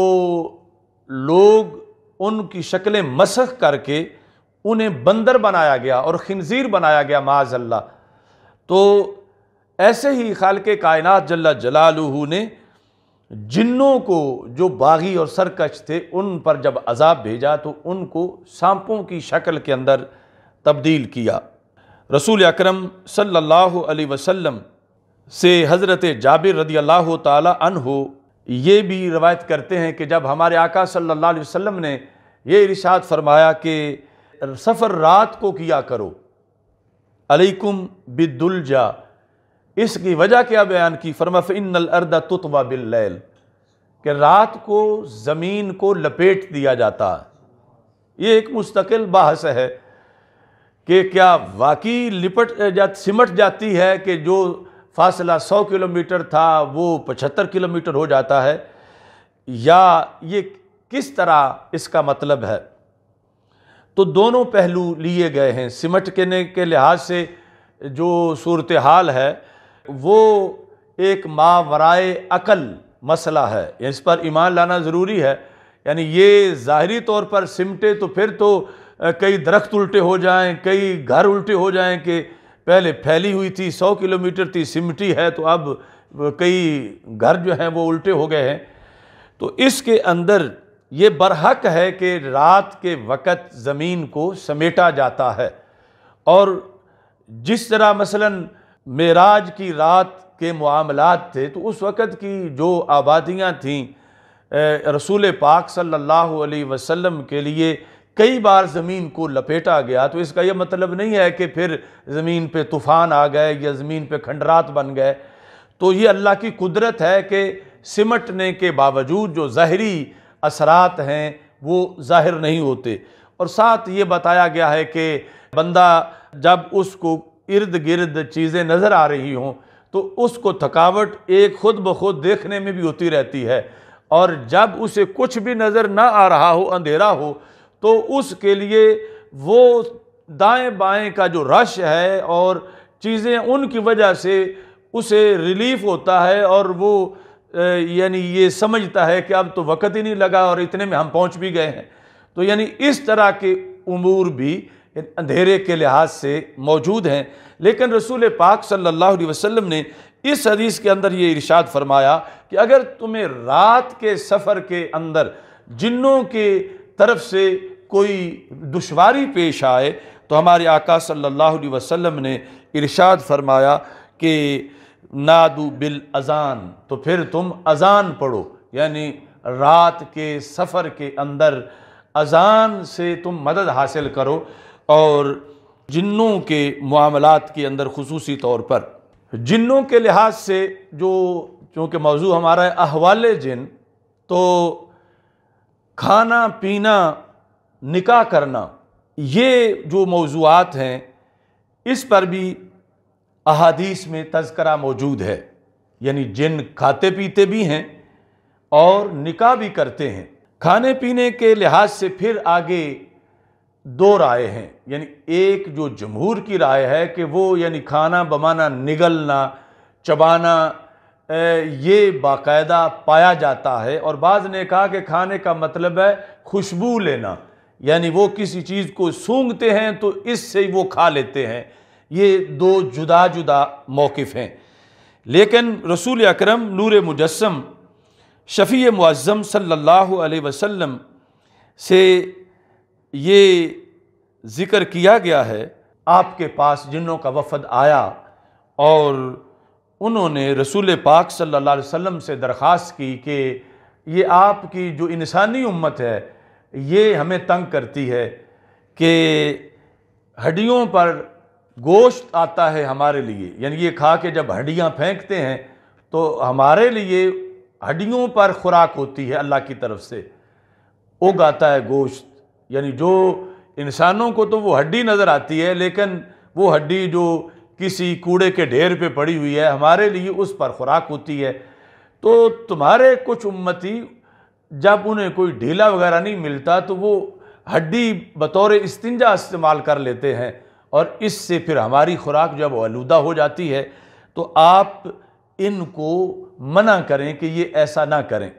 लोग उनकी शक्लें मसख करके उन्हें बंदर बनाया गया और खनजीर बनाया गया माजल्ला तो ऐसे ही खाल के कायनत जल्ला जलालहू ने जिन्नों को जो बागी और सरकश थे उन पर जब अजाब भेजा तो उनको सांपों की शक्ल के अंदर तब्दील किया रसूल अक्रम सल्लल्लाहु अलैहि वसल्लम से हज़रत जाबिर रदी अल्लाह हो ये भी रवायत करते हैं कि जब हमारे आका सल्ला वसम ने ये इरशाद फरमाया कि सफ़र रात को किया करो अलैकुम जा इसकी वजह क्या बयान की फरमाफ़िन अरदा तुतवा बिल्लैल कि रात को ज़मीन को लपेट दिया जाता ये एक मुस्तकिल बहस है कि क्या वाकई लिपट जा सिमट जाती है कि जो फासला 100 किलोमीटर था वो 75 किलोमीटर हो जाता है या ये किस तरह इसका मतलब है तो दोनों पहलू लिए गए हैं सिमट के के लिहाज से जो सूरत हाल है वो एक मावराए अकल मसला है इस पर ईमान लाना ज़रूरी है यानी ये ज़ाहरी तौर पर सिमटे तो फिर तो कई दरख्त उल्टे हो जाएं कई घर उल्टे हो जाएं कि पहले फैली हुई थी सौ किलोमीटर थी सिमटी है तो अब कई घर जो हैं वो उल्टे हो गए हैं तो इसके अंदर ये बरहक है कि रात के वक़्त ज़मीन को समेटा जाता है और जिस तरह मसलन मेराज की रात के मामलात थे तो उस वक़्त की जो आबादियाँ थीं रसूल पाक सल्लल्लाहु अलैहि वसल्लम के लिए कई बार ज़मीन को लपेटा गया तो इसका यह मतलब नहीं है कि फिर ज़मीन पर तूफ़ान आ गए या ज़मीन पर खंडरात बन गए तो ये अल्लाह की कुदरत है कि सिमटने के बावजूद जो ज़ाहरी असरात हैं वो ज़ाहिर नहीं होते और साथ ये बताया गया है कि बंदा जब उसको इर्द गिर्द चीज़ें नज़र आ रही हों तो उसको थकावट एक खुद ब खुद देखने में भी होती रहती है और जब उसे कुछ भी नज़र ना आ रहा हो अंधेरा हो तो उसके लिए वो दाएं बाएं का जो रश है और चीज़ें उनकी वजह से उसे रिलीफ होता है और वो यानी ये समझता है कि अब तो वक़्त ही नहीं लगा और इतने में हम पहुंच भी गए हैं तो यानी इस तरह के उमूर भी अंधेरे के लिहाज से मौजूद हैं लेकिन रसूल पाक सल्लल्लाहु अलैहि वसल्लम ने इस हदीस के अंदर ये इरशाद फरमाया कि अगर तुम्हें रात के सफ़र के अंदर जिन्नों के तरफ से कोई दुशारी पेश आए तो हमारे आका सल्लल्लाहु अलैहि वसल्लम ने इरशाद फरमाया कि नादु बिल अज़ान तो फिर तुम अज़ान पढ़ो यानी रात के सफ़र के अंदर अज़ान से तुम मदद हासिल करो और जिन्नों के मामलात के अंदर खसूसी तौर पर जिन्नों के लिहाज से जो चूँकि मौजू हमारा है अहवाल जिन तो खाना पीना निकाह करना ये जो मौजूद हैं इस पर भी अहादीस में तस्करा मौजूद है यानी जिन खाते पीते भी हैं और निकाह भी करते हैं खाने पीने के लिहाज से फिर आगे दो राय हैं यानी एक जो जमहूर की राय है कि वो यानी खाना बमाना निगलना चबाना ये बाकायदा पाया जाता है और बाद ने कहा कि खाने का मतलब है खुशबू लेना यानी वो किसी चीज़ को सूंघते हैं तो इससे वो खा लेते हैं ये दो जुदा जुदा मौक़ हैं लेकिन रसूल अकरम नूर मुजस्म शफ़ी मुज़म सल्लल्लाहु अलैहि वसल्लम से ये ज़िक्र किया गया है आपके पास जिनों का वफद आया और उन्होंने रसूल पाक सल्ला वम से दरख्वास्त की कि ये आपकी जो इंसानी उम्मत है ये हमें तंग करती है कि हड्डियों पर गोश्त आता है हमारे लिए यानी ये खा के जब हड्डियाँ फेंकते हैं तो हमारे लिए हड्डियों पर ख़ुराक होती है अल्लाह की तरफ से उग आता है गोश्त यानी जो इंसानों को तो वो हड्डी नज़र आती है लेकिन वो हड्डी जो किसी कूड़े के ढेर पे पड़ी हुई है हमारे लिए उस पर खुराक होती है तो तुम्हारे कुछ उम्मती जब उन्हें कोई ढीला वगैरह नहीं मिलता तो वो हड्डी बतौर इस्तिंजा इस्तेमाल कर लेते हैं और इससे फिर हमारी खुराक जब आलूदा हो जाती है तो आप इनको मना करें कि ये ऐसा ना करें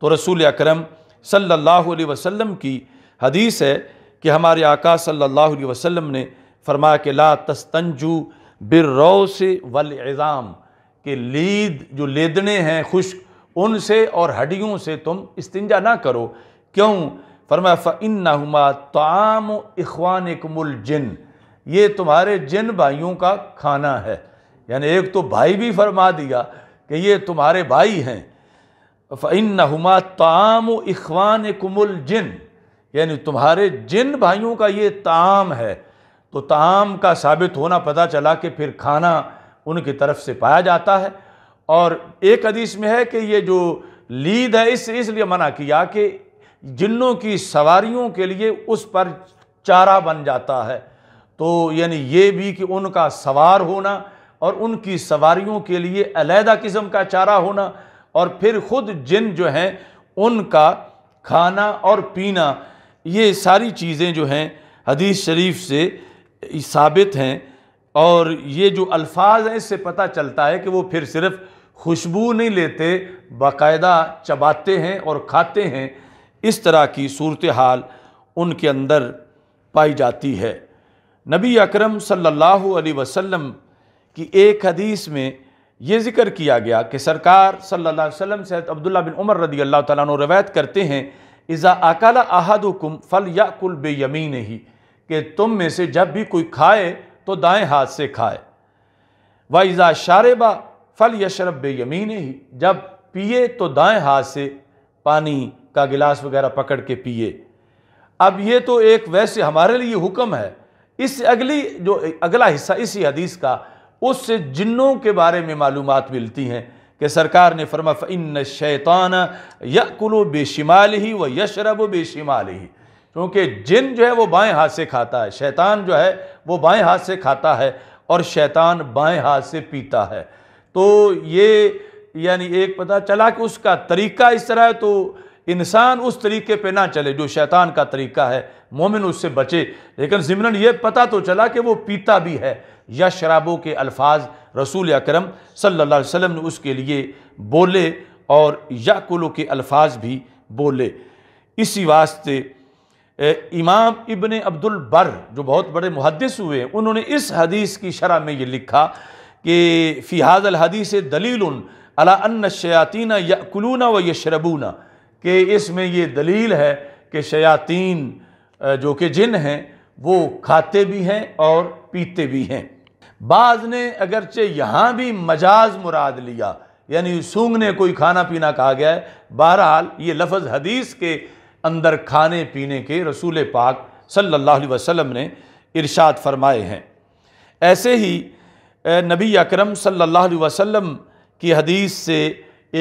तो रसूल अक्रम सल्लल्लाहु अलैहि वसल्लम की हदीस है कि हमारे आका सल्लल्लाहु अलैहि वसल्लम ने फरमाया कि ला तस्तंजू रौ से वल एज़ाम के लीद जो लेदने हैं खुश्क उनसे और हड्डियों से तुम इस्तिंजा ना करो क्यों फरमा फ़िन नहुमा ताम इखवान कमुल जिन ये तुम्हारे जिन भाइयों का खाना है यानी एक तो भाई भी फरमा दिया कि ये तुम्हारे भाई हैं फ़िन नुमा ताम इखवान कमुल जिन यानी तुम्हारे जिन भाइयों का ये ताम है तो ताम का साबित होना पता चला कि फिर खाना उनकी तरफ से पाया जाता है और एक हदीस में है कि ये जो लीद है इस इसलिए मना किया कि जिन्नों की सवारियों के लिए उस पर चारा बन जाता है तो यानी ये भी कि उनका सवार होना और उनकी सवारियों के लिए अलहदा किस्म का चारा होना और फिर ख़ुद जिन जो हैं उनका खाना और पीना ये सारी चीज़ें जो हैं हदीस शरीफ से साबित हैं और ये जो अल्फाज हैं इससे पता चलता है कि वो फिर सिर्फ खुशबू नहीं लेते बाकायदा चबाते हैं और खाते हैं इस तरह की सूरत हाल उनके अंदर पाई जाती है नबी अकरम सल्लल्लाहु अलैहि वसल्लम की एक हदीस में ये जिक्र किया गया कि सरकार सल्लल्लाहु अलैहि वसल्लम से अब्दुल्ला बिन उमर रदी अल्लाह तवायत रवायत करते हैं इज़ा अकल अहदुकुम फल या कुल बेयमीन ही कि तुम में से जब भी कोई खाए तो दाएं हाथ से खाए वाइजा शारबा फल यशरब यमीन ही जब पिए तो दाएं हाथ से पानी का गिलास वगैरह पकड़ के पिए अब ये तो एक वैसे हमारे लिए हुक्म है इस अगली जो अगला हिस्सा इसी हदीस का उससे जिन्नों के बारे में मालूम मिलती हैं कि सरकार ने फरमा इन शैतान यकुलो बेशमाल ही व यशरब बेशमाल ही क्योंकि जिन जो है वो बाएं हाथ से खाता है शैतान जो है वो बाएं हाथ से खाता है और शैतान बाएं हाथ से पीता है तो ये यानी एक पता चला कि उसका तरीका इस तरह है तो इंसान उस तरीके पे ना चले जो शैतान का तरीका है मोमिन उससे बचे लेकिन ज़िमन ये पता तो चला कि वो पीता भी है या शराबों के अल्फाज रसूल अक्रम सल्लल्लाहु अलैहि ने उसके लिए बोले और या कुलों के अल्फाज भी बोले इसी वास्ते इमाम इबन अब्दुल बर जो बहुत बड़े मुहदस हुए उन्होंने इस हदीस की शरह में ये लिखा कि फ़िहाज हदीस दलील अला अन शयातीना यकुलूना व यशरबूना के इसमें ये दलील है कि शयातीन जो कि जिन हैं वो खाते भी हैं और पीते भी हैं बाज ने अगरचे यहाँ भी मजाज मुराद लिया यानी सूंघने कोई खाना पीना कहा गया है बहरहाल ये लफज हदीस के अंदर खाने पीने के रसूल पाक सल्लल्लाहु अलैहि वसल्लम ने इरशाद फरमाए हैं ऐसे ही नबी अकरम सल्लल्लाहु अलैहि वसल्लम की हदीस से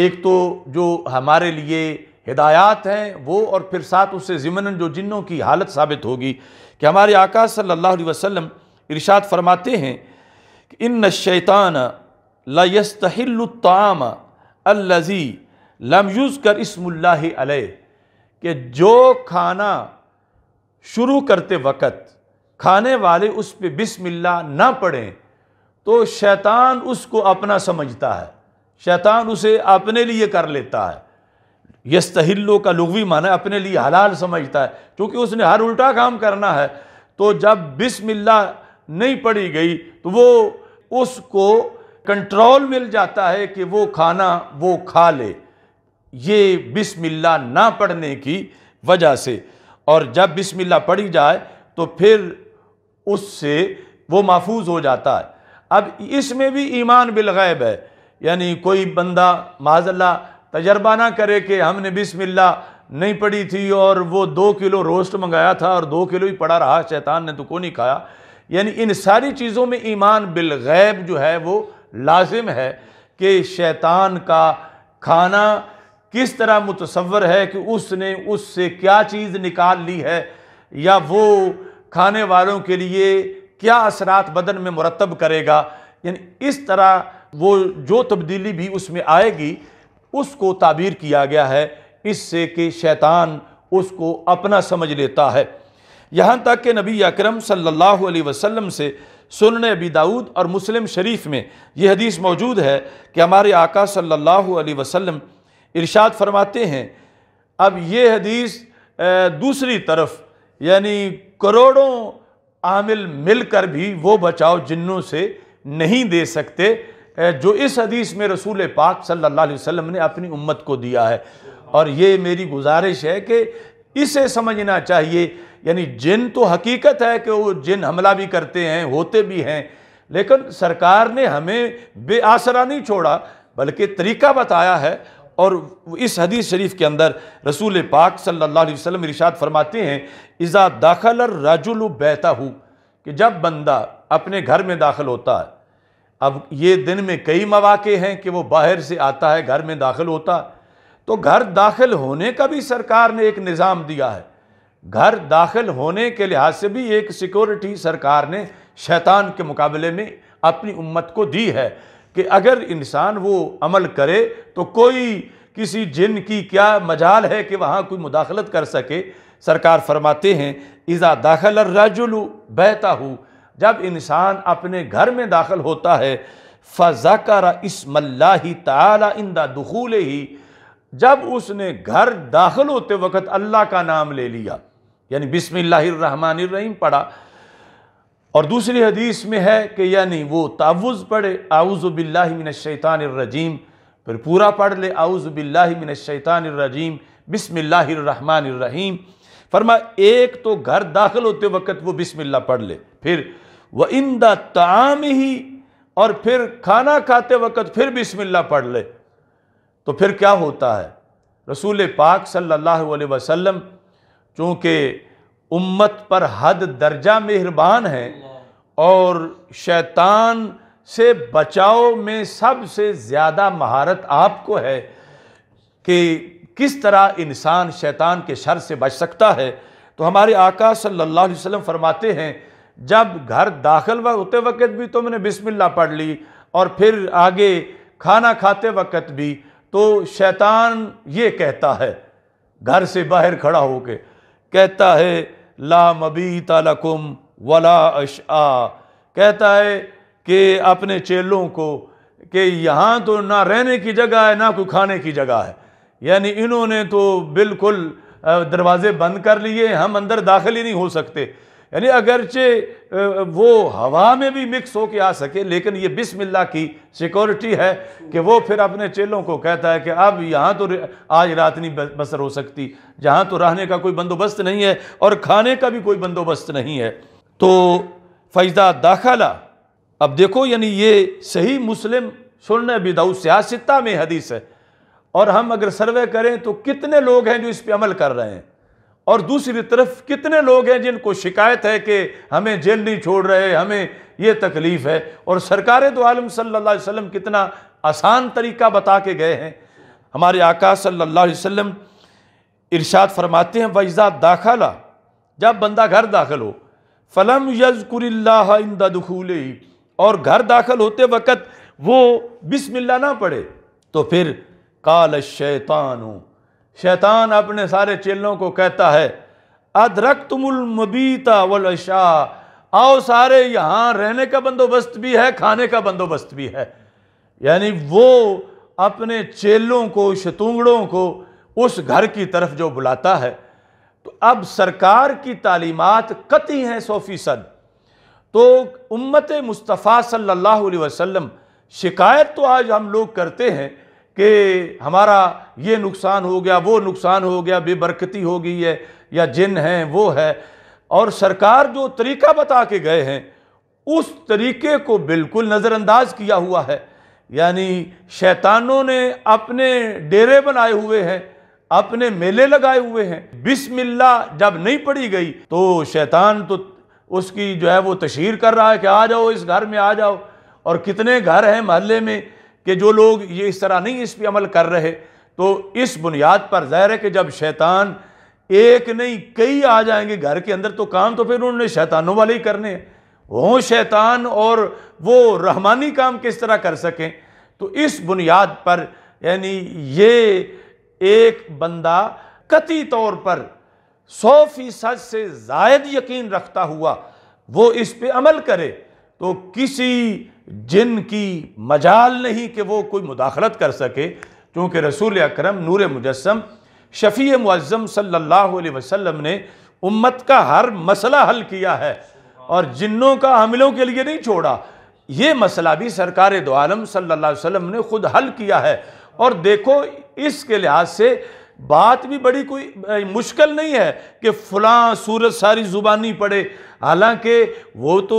एक तो जो हमारे लिए हिदायत हैं वो और फिर साथ उससे ज़िमन जो जिन्नों की हालत साबित होगी कि हमारे आका सल्लल्लाहु अलैहि वसल्लम इरशाद फरमाते हैं कि इन शैतान लयस्तहिल्लुत्ताम अल्लज़ी लम यूज़ कर इसमुल्लाह अलैह कि जो खाना शुरू करते वक़्त खाने वाले उस पर बिस्मिल्लाह ना पढ़ें तो शैतान उसको अपना समझता है शैतान उसे अपने लिए कर लेता है यस्तहिल्लो का लघवी माना अपने लिए हलाल समझता है क्योंकि उसने हर उल्टा काम करना है तो जब बिस्मिल्लाह नहीं पढ़ी गई तो वो उसको कंट्रोल मिल जाता है कि वो खाना वो खा ले ये बिस्मिल्लाह ना पढ़ने की वजह से और जब बिस्मिल्लाह पढ़ी जाए तो फिर उससे वो महफूज हो जाता है अब इसमें भी ईमान बिलगैब है यानी कोई बंदा माजल्ला तजर्बा ना करे कि हमने बिस्मिल्लाह नहीं पढ़ी थी और वो दो किलो रोस्ट मंगाया था और दो किलो ही पड़ा रहा शैतान ने तो को नहीं खाया यानी इन सारी चीज़ों में ईमान बिलगैब जो है वो लाजिम है कि शैतान का खाना किस तरह मुतसवर है कि उसने उससे क्या चीज़ निकाल ली है या वो खाने वालों के लिए क्या असरात बदन में मुरतब करेगा यानी इस तरह वो जो तब्दीली भी उसमें आएगी उसको ताबीर किया गया है इससे कि शैतान उसको अपना समझ लेता है यहाँ तक कि नबी अकरम सल्लल्लाहु अलैहि वसल्लम से सुनने अबी दाऊद और मुस्लिम शरीफ में यह हदीस मौजूद है कि हमारे आका सल्लल्लाहु अलैहि वसल्लम इरशाद फरमाते हैं अब ये हदीस दूसरी तरफ यानी करोड़ों आमिल मिलकर भी वो बचाव जिन्नों से नहीं दे सकते जो इस हदीस में रसूल पाक सल्लल्लाहु अलैहि वसल्लम ने अपनी उम्मत को दिया है और ये मेरी गुजारिश है कि इसे समझना चाहिए यानी जिन तो हकीकत है कि वो जिन हमला भी करते हैं होते भी हैं लेकिन सरकार ने हमें बेआसरा नहीं छोड़ा बल्कि तरीका बताया है और इस हदीस शरीफ के अंदर रसूल पाक सल्लल्लाहु अलैहि वसल्लम इरशाद फरमाते हैं इज़ा दाखिल राजुल बैता हु कि जब बंदा अपने घर में दाखिल होता है अब ये दिन में कई मौाक़े हैं कि वो बाहर से आता है घर में दाखिल होता तो घर दाखिल होने का भी सरकार ने एक निज़ाम दिया है घर दाखिल होने के लिहाज से भी एक सिक्योरिटी सरकार ने शैतान के मुकाबले में अपनी उम्मत को दी है कि अगर इंसान वो अमल करे तो कोई किसी जिन की क्या मजाल है कि वहाँ कोई मुदाखलत कर सके सरकार फरमाते हैं इज़ा दाखिल रजुलु बहता हूँ जब इंसान अपने घर में दाखिल होता है फ़ाकर इसमल्ला ताला इंदा दखूल ही जब उसने घर दाखिल होते वक्त अल्लाह का नाम ले लिया यानी बिसमीम पढ़ा और दूसरी हदीस में है कि यानी वो तावुज़ पढ़े आउज़बिल्लाशैतानरजीम फिर पूरा पढ़ ले आउज़बिल्लाशैतानरजीम बिसमिल्लाहमानरहीम फरमा एक तो घर दाखिल होते वक्त वो बिसमिल्ला पढ़ ले फिर व इंदा ताम ही और फिर खाना खाते वक्त फिर बिसमिल्ला पढ़ ले तो फिर क्या होता है रसूल पाक सल्लल्लाहु अलैहि वसल्लम चूँकि उम्मत पर हद दर्जा मेहरबान हैं और शैतान से बचाव में सबसे ज़्यादा महारत आपको है कि किस तरह इंसान शैतान के शर से बच सकता है तो हमारे आका सल्लल्लाहु अलैहि वसल्लम फरमाते हैं जब घर दाखिल होते वक्त भी तुमने तो बिस्मिल्लाह पढ़ ली और फिर आगे खाना खाते वक्त भी तो शैतान ये कहता है घर से बाहर खड़ा होकर कहता है ला मबी तलकुम वला अशा कहता है कि अपने चेलों को कि यहाँ तो ना रहने की जगह है ना कोई खाने की जगह है यानी इन्होंने तो बिल्कुल दरवाजे बंद कर लिए हम अंदर दाखिल ही नहीं हो सकते यानी अगरचे वो हवा में भी मिक्स हो के आ सके लेकिन ये बिस्मिल्लाह की सिक्योरिटी है कि वो फिर अपने चेलों को कहता है कि अब यहाँ तो आज रात नहीं बसर हो सकती जहाँ तो रहने का कोई बंदोबस्त नहीं है और खाने का भी कोई बंदोबस्त नहीं है तो फ़ैज़ा दाखला अब देखो यानी ये सही मुस्लिम सुन अभी दाऊ सियासिता में हदीस है और हम अगर सर्वे करें तो कितने लोग हैं जो इस पर अमल कर रहे हैं और दूसरी तरफ कितने लोग हैं जिनको शिकायत है कि हमें जेल नहीं छोड़ रहे हमें ये तकलीफ़ है और सरकार तो आलम सल्ला वसम कितना आसान तरीका बता के गए हैं हमारे आका सल्ला वसम इर्शाद फरमाते हैं वजदा दाखला जब बंदा घर दाखिल हो फ़लम यज़कुरिल्ला दखूले और घर दाखिल होते वक़्त वो बिस्मिल्ला ना पढ़े तो फिर काल शैतान शैतान अपने सारे चेलों को कहता है अदरक तुमुलमबीता वलशा आओ सारे यहाँ रहने का बंदोबस्त भी है खाने का बंदोबस्त भी है यानी वो अपने चेलों को शतुंगड़ों को उस घर की तरफ जो बुलाता है तो अब सरकार की तालीमत कती हैं सौ फ़ीसद तो उम्मत मुस्तफ़ा सल्लल्लाहु अलैहि वसल्लम शिकायत तो आज हम लोग करते हैं कि हमारा ये नुकसान हो गया वो नुकसान हो गया बेबरकती हो गई है या जिन हैं वो है और सरकार जो तरीका बता के गए हैं उस तरीके को बिल्कुल नज़रअंदाज किया हुआ है यानी शैतानों ने अपने डेरे बनाए हुए हैं अपने मेले लगाए हुए हैं बिस्मिल्ला जब नहीं पड़ी गई तो शैतान तो उसकी जो है वो तशहर कर रहा है कि आ जाओ इस घर में आ जाओ और कितने घर हैं महल्ले में कि जो लोग ये इस तरह नहीं इस पर अमल कर रहे तो इस बुनियाद पर ज़ाहिर है कि जब शैतान एक नहीं कई आ जाएंगे घर के अंदर तो काम तो फिर उन्होंने शैतानों वाले ही करने हैं हों शैतान और वो रहमानी काम किस तरह कर सकें तो इस बुनियाद पर यानी ये एक बंदा कति तौर पर सौ फीसद से जायद यकीन रखता हुआ वो इस पे अमल करे तो किसी जिन की मजाल नहीं कि वो कोई मुदाखलत कर सके क्योंकि रसूल अक्रम नूर मुजस्म शफ़ी मुज़म सल्ला वसम ने उम्मत का हर मसला हल किया है और जिन्नों का हमलों के लिए नहीं छोड़ा ये मसला भी सरकार दो आलम सल्ला वसम ने ख़ुद हल किया है और देखो इसके लिहाज से बात भी बड़ी कोई मुश्किल नहीं है कि फलां सूरत सारी ज़ुबानी पड़े हालांकि वो तो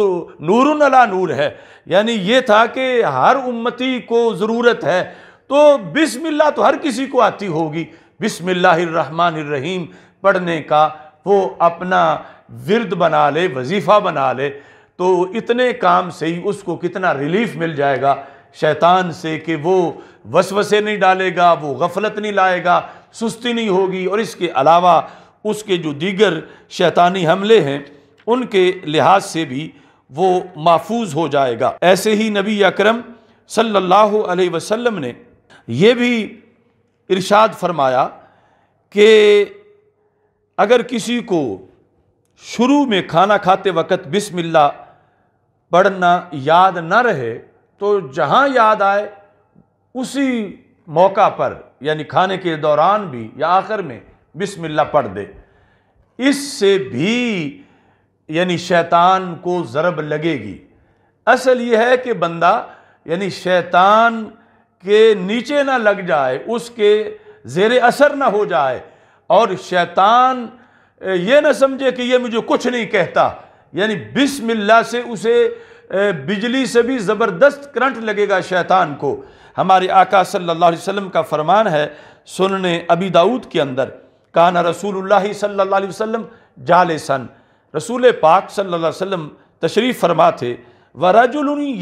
नूर अला नूर है यानी ये था कि हर उम्मती को ज़रूरत है तो बिसमिल्ला तो हर किसी को आती होगी बिसमिल्लाम पढ़ने का वो अपना विरद बना ले वजीफ़ा बना ले तो इतने काम से ही उसको कितना रिलीफ मिल जाएगा शैतान से कि वो वसवसे नहीं डालेगा वो गफलत नहीं लाएगा सुस्ती नहीं होगी और इसके अलावा उसके जो दीगर शैतानी हमले हैं उनके लिहाज से भी वो महफूज हो जाएगा ऐसे ही नबी अक्रम सल्लल्लाहु अलैहि ने यह भी इरशाद फरमाया कि अगर किसी को शुरू में खाना खाते वक्त बिसमिल्ला पढ़ना याद ना रहे तो जहाँ याद आए उसी मौका पर यानी खाने के दौरान भी या आखिर में बिस्मिल्लाह पढ़ दे इससे भी यानी शैतान को ज़रब लगेगी असल यह है कि बंदा यानी शैतान के नीचे ना लग जाए उसके ज़ेर असर ना हो जाए और शैतान ये ना समझे कि ये मुझे कुछ नहीं कहता यानी बिस्मिल्लाह से उसे बिजली से भी ज़बरदस्त करंट लगेगा शैतान को हमारे आका सल्लल्लाहु अलैहि वसल्लम का फरमान है सुनने अबी दाऊद के अंदर काना रसूल सल्ला वसम जाल सन रसूल पाक सल्ला वसम तशरीफ़ फरमा थे व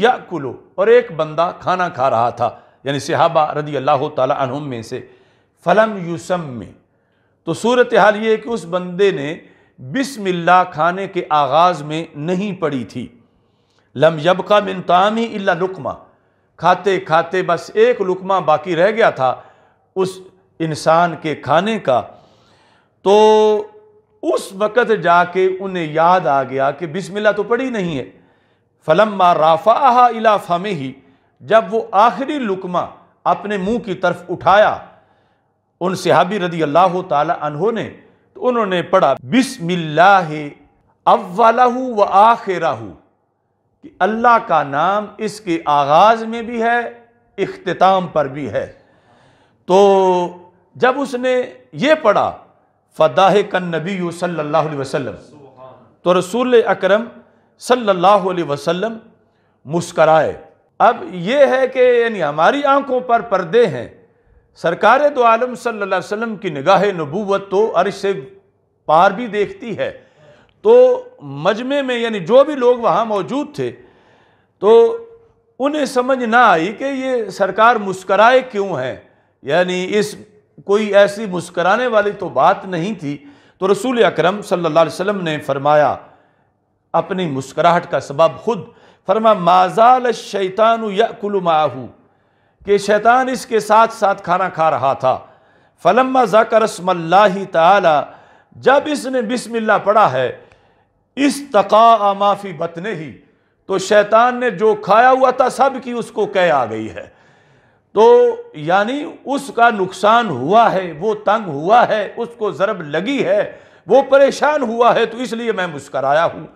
या कुलो और एक बंदा खाना खा रहा था यानी सिहाबा रदी अल्लाह तुम में से फ़लम यूसम में तो सूरत हाल ये कि उस बंदे ने बिस्मिल्लाह खाने के आगाज़ में नहीं पड़ी थी लम यब का मिन ताम ही इला लुकमा खाते खाते बस एक लुकमा बाकी रह गया था उस इंसान के खाने का तो उस वक़्त जाके उन्हें याद आ गया कि बिस्मिल्लाह तो पड़ी नहीं है फलम मा राफ़ा इला फमे ही जब वो आखिरी लुकमा अपने मुंह की तरफ उठाया उन सिहाबी रदी अल्लाह तहों ने तो उन्होंने पढ़ा बिस्मिल्लाह अव्वालहू व आखिराहू कि अल्लाह का नाम इसके आगाज़ में भी है अख्ताम पर भी है तो जब उसने ये पढ़ा फ़दाह कन नबी सल्ला वसलम तो रसूल अक्रम सल्ला वसलम मुस्कराए अब ये है कि यानी हमारी आंखों पर पर्दे हैं सरकार दो तो आलम सल्लल्लाहु अलैहि वसल्लम की निगाह नबूवत तो अर्श से पार भी देखती है तो मजमे में यानी जो भी लोग वहाँ मौजूद थे तो उन्हें समझ ना आई कि ये सरकार मुस्कराए क्यों है यानी इस कोई ऐसी मुस्कराने वाली तो बात नहीं थी तो रसूल अकरम सल्लल्लाहु अलैहि वसल्लम ने फरमाया अपनी मुस्कराहट का सबब खुद फरमा माजाल शैतान यकुलमाहू कि शैतान इसके साथ साथ खाना खा रहा था फलम्मा जाकर रसमल्ला तला जब इसने बिसमिल्ला पढ़ा है इस तका माफी बतने ही तो शैतान ने जो खाया हुआ था सब की उसको कह आ गई है तो यानी उसका नुकसान हुआ है वो तंग हुआ है उसको ज़रब लगी है वो परेशान हुआ है तो इसलिए मैं मुस्कराया हूँ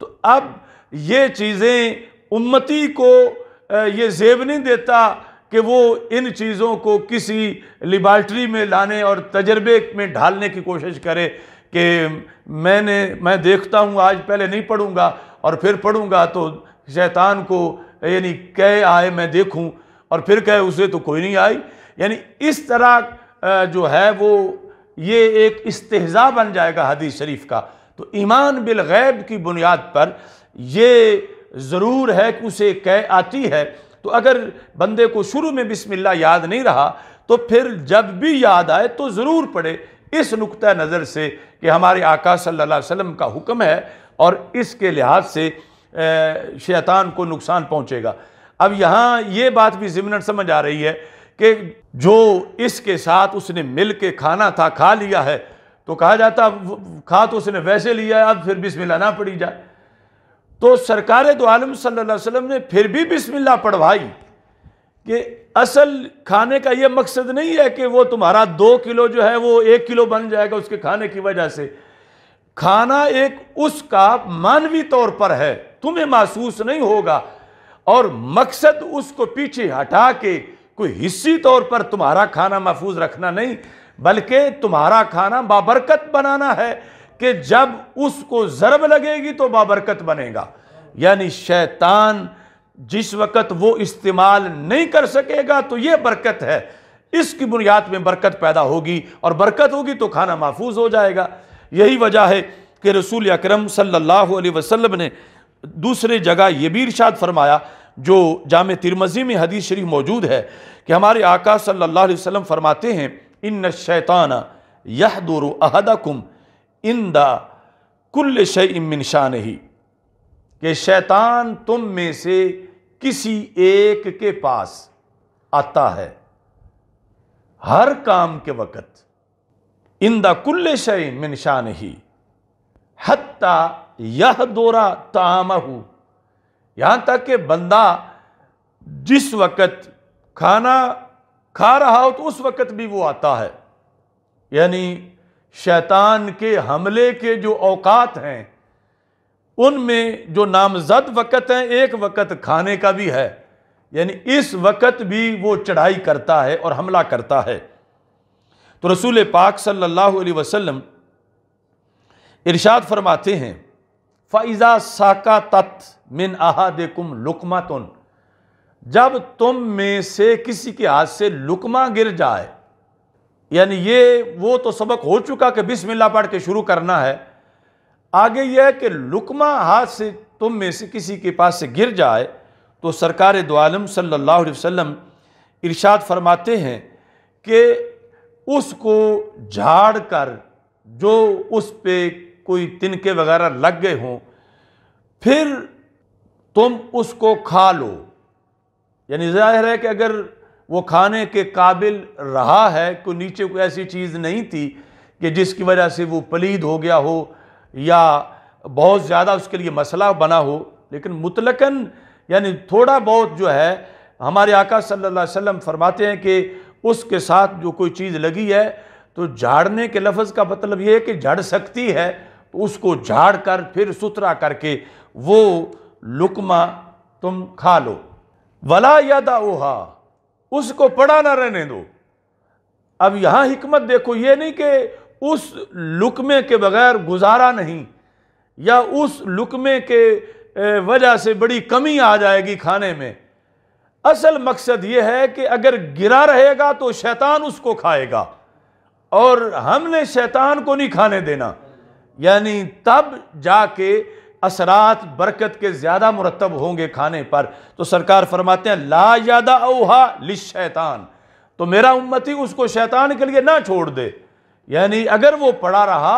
तो अब ये चीज़ें उम्मती को ये जेब नहीं देता कि वो इन चीज़ों को किसी लिबार्ट्री में लाने और तजर्बे में ढालने की कोशिश करे कि मैंने मैं देखता हूँ आज पहले नहीं पढ़ूँगा और फिर पढ़ूँगा तो शैतान को यानी कह आए मैं देखूँ और फिर कहे उसे तो कोई नहीं आई यानी इस तरह जो है वो ये एक इस्तेजा बन जाएगा हदीस शरीफ का तो ईमान बिल गैब की बुनियाद पर ये ज़रूर है कि उसे कह आती है तो अगर बंदे को शुरू में बिस्मिल्लाह याद नहीं रहा तो फिर जब भी याद आए तो ज़रूर पढ़े इस नुकतः नज़र से कि हमारे आका सल्लल्लाहु अलैहि वसल्लम का हुक्म है और इसके लिहाज से शैतान को नुकसान पहुँचेगा अब यहाँ ये बात भी ज़िमन समझ आ रही है कि जो इसके साथ उसने मिल के खाना था खा लिया है तो कहा जाता खा तो उसने वैसे लिया अब फिर बिस्मिल्ला ना पड़ी जाए तो सरकार दो तो आलम सल्लल्लाहु अलैहि वसल्लम ने फिर भी बिस्मिल्लाह पढ़वाई कि असल खाने का ये मकसद नहीं है कि वो तुम्हारा दो किलो जो है वो एक किलो बन जाएगा उसके खाने की वजह से खाना एक उसका मानवी तौर पर है तुम्हें महसूस नहीं होगा और मकसद उसको पीछे हटा के कोई हिस्सी तौर पर तुम्हारा खाना महफूज रखना नहीं बल्कि तुम्हारा खाना बाबरकत बनाना है कि जब उसको ज़रब लगेगी तो बाबरकत बनेगा यानी शैतान जिस वक़्त वो इस्तेमाल नहीं कर सकेगा तो ये बरकत है इसकी बुनियाद में बरकत पैदा होगी और बरकत होगी तो खाना महफूज हो जाएगा यही वजह है कि रसूल अक्रम सल्लाम ने दूसरे जगह ये भी इर्शाद फरमाया जो जाम तिरमजी में हदीस शरीफ मौजूद है कि हमारे आका सल्ला वसम फरमाते हैं इन शैतान यह दुर अहदकुम इन दुल्ल शमिन शान ही कि शैतान तुम में से किसी एक के पास आता है हर काम के वक़्त इंदा कुल्ले शय में निशान ही हत्ता यह दौरा ताम यहां तक कि बंदा जिस वक़्त खाना खा रहा हो तो उस वक़्त भी वो आता है यानी शैतान के हमले के जो औकात हैं उनमें जो नामजद वक़्त हैं एक वक़्त खाने का भी है यानी इस वक़्त भी वो चढ़ाई करता है और हमला करता है तो रसूल पाक सल्लल्लाहु अलैहि वसल्लम इरशाद फरमाते हैं फ़ाइज़ा साका तत् मिन आहाद कुम लुकमा तुन जब तुम में से किसी के हाथ से लुकमा गिर जाए यानी ये वो तो सबक हो चुका कि बिस्मिल्लाह पढ़ के शुरू करना है आगे यह है कि लुकमा हाथ से तुम में से किसी के पास से गिर जाए तो सरकार दोआलम सल्लल्लाहु अलैहि वसल्लम इरशाद फरमाते हैं कि उसको झाड़ कर जो उस पर कोई तिनके वगैरह लग गए हों फिर तुम उसको खा लो यानी जाहिर है कि अगर वो खाने के काबिल रहा है कोई नीचे कोई ऐसी चीज़ नहीं थी कि जिसकी वजह से वो पलीद हो गया हो या बहुत ज़्यादा उसके लिए मसला बना हो लेकिन मुतलकन यानी थोड़ा बहुत जो है हमारे आका सल्लल्लाहु अलैहि वसल्लम फरमाते हैं कि उसके साथ जो कोई चीज़ लगी है तो झाड़ने के लफ्ज़ का मतलब ये है कि झड़ सकती है तो उसको झाड़ कर फिर सुथरा करके वो लुकमा तुम खा लो वला यादा ओहा उसको पड़ा ना रहने दो अब यहाँ हमत देखो ये नहीं कि उस लुकमे के बगैर गुजारा नहीं या उस लुकमे के वजह से बड़ी कमी आ जाएगी खाने में असल मकसद ये है कि अगर गिरा रहेगा तो शैतान उसको खाएगा और हमने शैतान को नहीं खाने देना यानी तब जाके असरात बरकत के ज़्यादा मुरतब होंगे खाने पर तो सरकार फरमाते हैं ला ज्यादा ओहा लिश शैतान तो मेरा उम्मती उसको शैतान के लिए ना छोड़ दे यानी अगर वो पड़ा रहा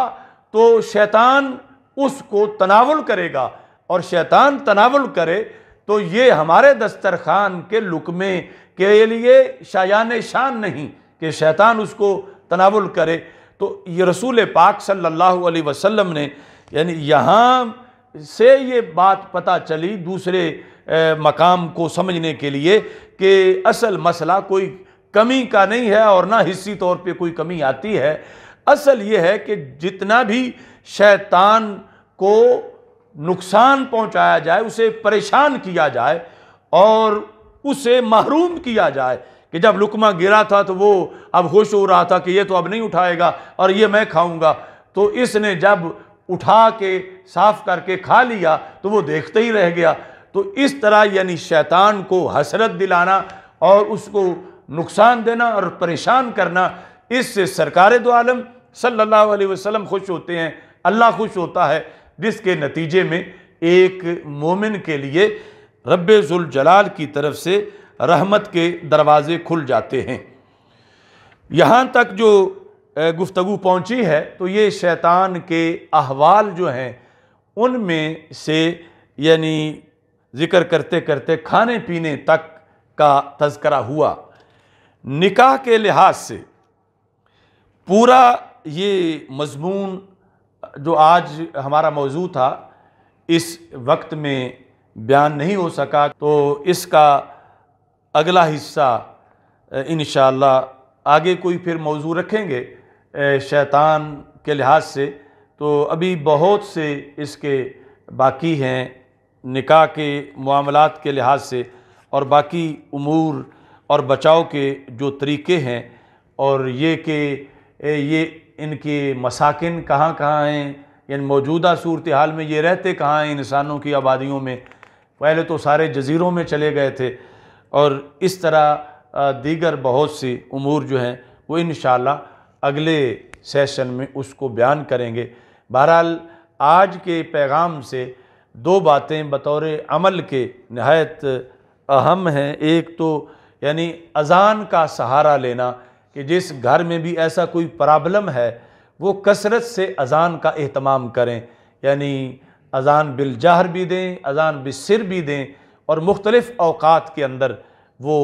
तो शैतान उसको तनावल करेगा और शैतान तनावल करे तो ये हमारे दस्तरखान के लुकमे के लिए शायान शान नहीं कि शैतान उसको तनावल करे तो ये रसूल पाक सल्लल्लाहु अलैहि वसल्लम ने यानी यहाँ से ये बात पता चली दूसरे ए, मकाम को समझने के लिए कि असल मसला कोई कमी का नहीं है और ना हिस्सी तौर पे कोई कमी आती है असल ये है कि जितना भी शैतान को नुकसान पहुंचाया जाए उसे परेशान किया जाए और उसे महरूम किया जाए कि जब लुकमा गिरा था तो वो अब खुश हो रहा था कि ये तो अब नहीं उठाएगा और ये मैं खाऊंगा तो इसने जब उठा के साफ करके खा लिया तो वो देखते ही रह गया तो इस तरह यानी शैतान को हसरत दिलाना और उसको नुकसान देना और परेशान करना इससे सरकार दो आलम सल्लल्लाहु अलैहि वसल्लम खुश होते हैं अल्लाह खुश होता है जिसके नतीजे में एक मोमिन के लिए रब्ज़ुलजलाल की तरफ से रहमत के दरवाज़े खुल जाते हैं यहाँ तक जो गुफ्तगु पहुँची है तो ये शैतान के अहवाल जो हैं उनमें से यानी ज़िक्र करते करते खाने पीने तक का तस्करा हुआ निकाह के लिहाज से पूरा ये मजमून जो आज हमारा मौजू था इस वक्त में बयान नहीं हो सका तो इसका अगला हिस्सा इन आगे कोई फिर मौजू रखेंगे शैतान के लिहाज से तो अभी बहुत से इसके बाकी हैं निकाह के मामलत के लिहाज से और बाकी उमूर और बचाव के जो तरीके हैं और ये कि ये इनके मसाकिन कहाँ कहाँ हैं इन मौजूदा सूरत हाल में ये रहते कहाँ हैं इंसानों की आबादियों में पहले तो सारे जजीरों में चले गए थे और इस तरह दीगर बहुत सी उमूर जो हैं वो इन अगले सेशन में उसको बयान करेंगे बहरहाल आज के पैगाम से दो बातें बतौर अमल के नहायत अहम हैं एक तो यानी अज़ान का सहारा लेना कि जिस घर में भी ऐसा कोई प्रॉब्लम है वो कसरत से अज़ान का अहतमाम करें यानी अज़ान बिलजहर भी दें अज़ान बिसर भी दें और मुख्तलफ़ अवकात के अंदर वो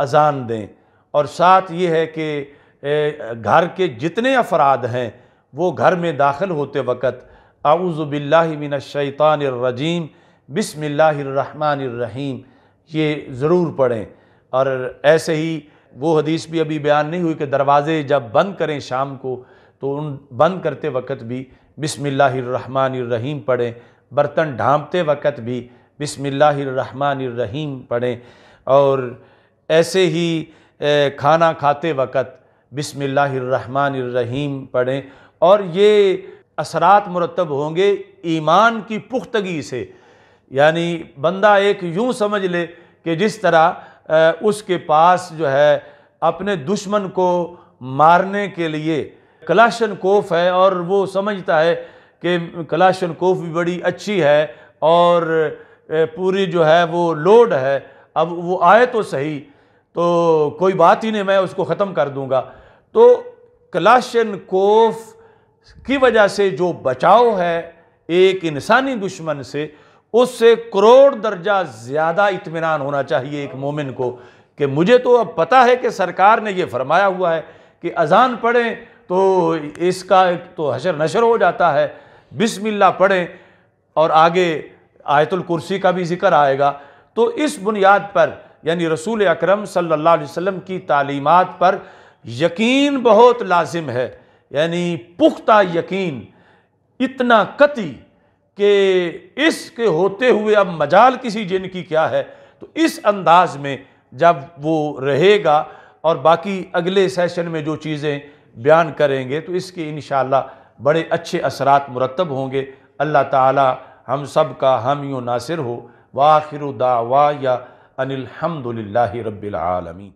अज़ान दें और साथ ये है कि घर के जितने अफराद हैं वो घर में दाखिल होते वक़्त आउज़बिल्लिमिनशैतानरजीम बसमिल्लर रहीम ये ज़रूर पढ़ें और ऐसे ही वो हदीस भी अभी बयान नहीं हुई कि दरवाज़े जब बंद करें शाम को तो उन बंद करते वक्त भी बिसमीम पढ़ें बर्तन ढांपते वक्त भी बिसमीम पढ़ें और ऐसे ही खाना खाते वक्त बिसमीम पढ़ें और ये असरात मुरतब होंगे ईमान की पुख्तगी से यानी बंदा एक यूँ समझ ले कि जिस तरह उसके पास जो है अपने दुश्मन को मारने के लिए कलाशन कोफ है और वो समझता है कि कलाशन कोफ भी बड़ी अच्छी है और पूरी जो है वो लोड है अब वो आए तो सही तो कोई बात ही नहीं मैं उसको ख़त्म कर दूंगा तो कलाशन कोफ की वजह से जो बचाव है एक इंसानी दुश्मन से उससे करोड़ दर्जा ज़्यादा इतमान होना चाहिए एक मोमिन को कि मुझे तो अब पता है कि सरकार ने यह फरमाया हुआ है कि अजान पढ़ें तो इसका एक तो हशर नशर हो जाता है बिस्मिल्ला पढ़ें और आगे आयतुल कुर्सी का भी जिक्र आएगा तो इस बुनियाद पर यानी रसूल अकरम सल्लल्लाहु अलैहि वसल्लम की तालीमात पर यकीन बहुत लाजिम है यानी पुख्ता यकीन इतना कति कि इसके होते हुए अब मजाल किसी जिन की क्या है तो इस अंदाज में जब वो रहेगा और बाकी अगले सेशन में जो चीज़ें बयान करेंगे तो इसके इन बड़े अच्छे असरात मुरतब होंगे अल्लाह ताला हम सब का यूँ नासिर हो वाखिर दावा या अनिलहमदिल्ला रबालमी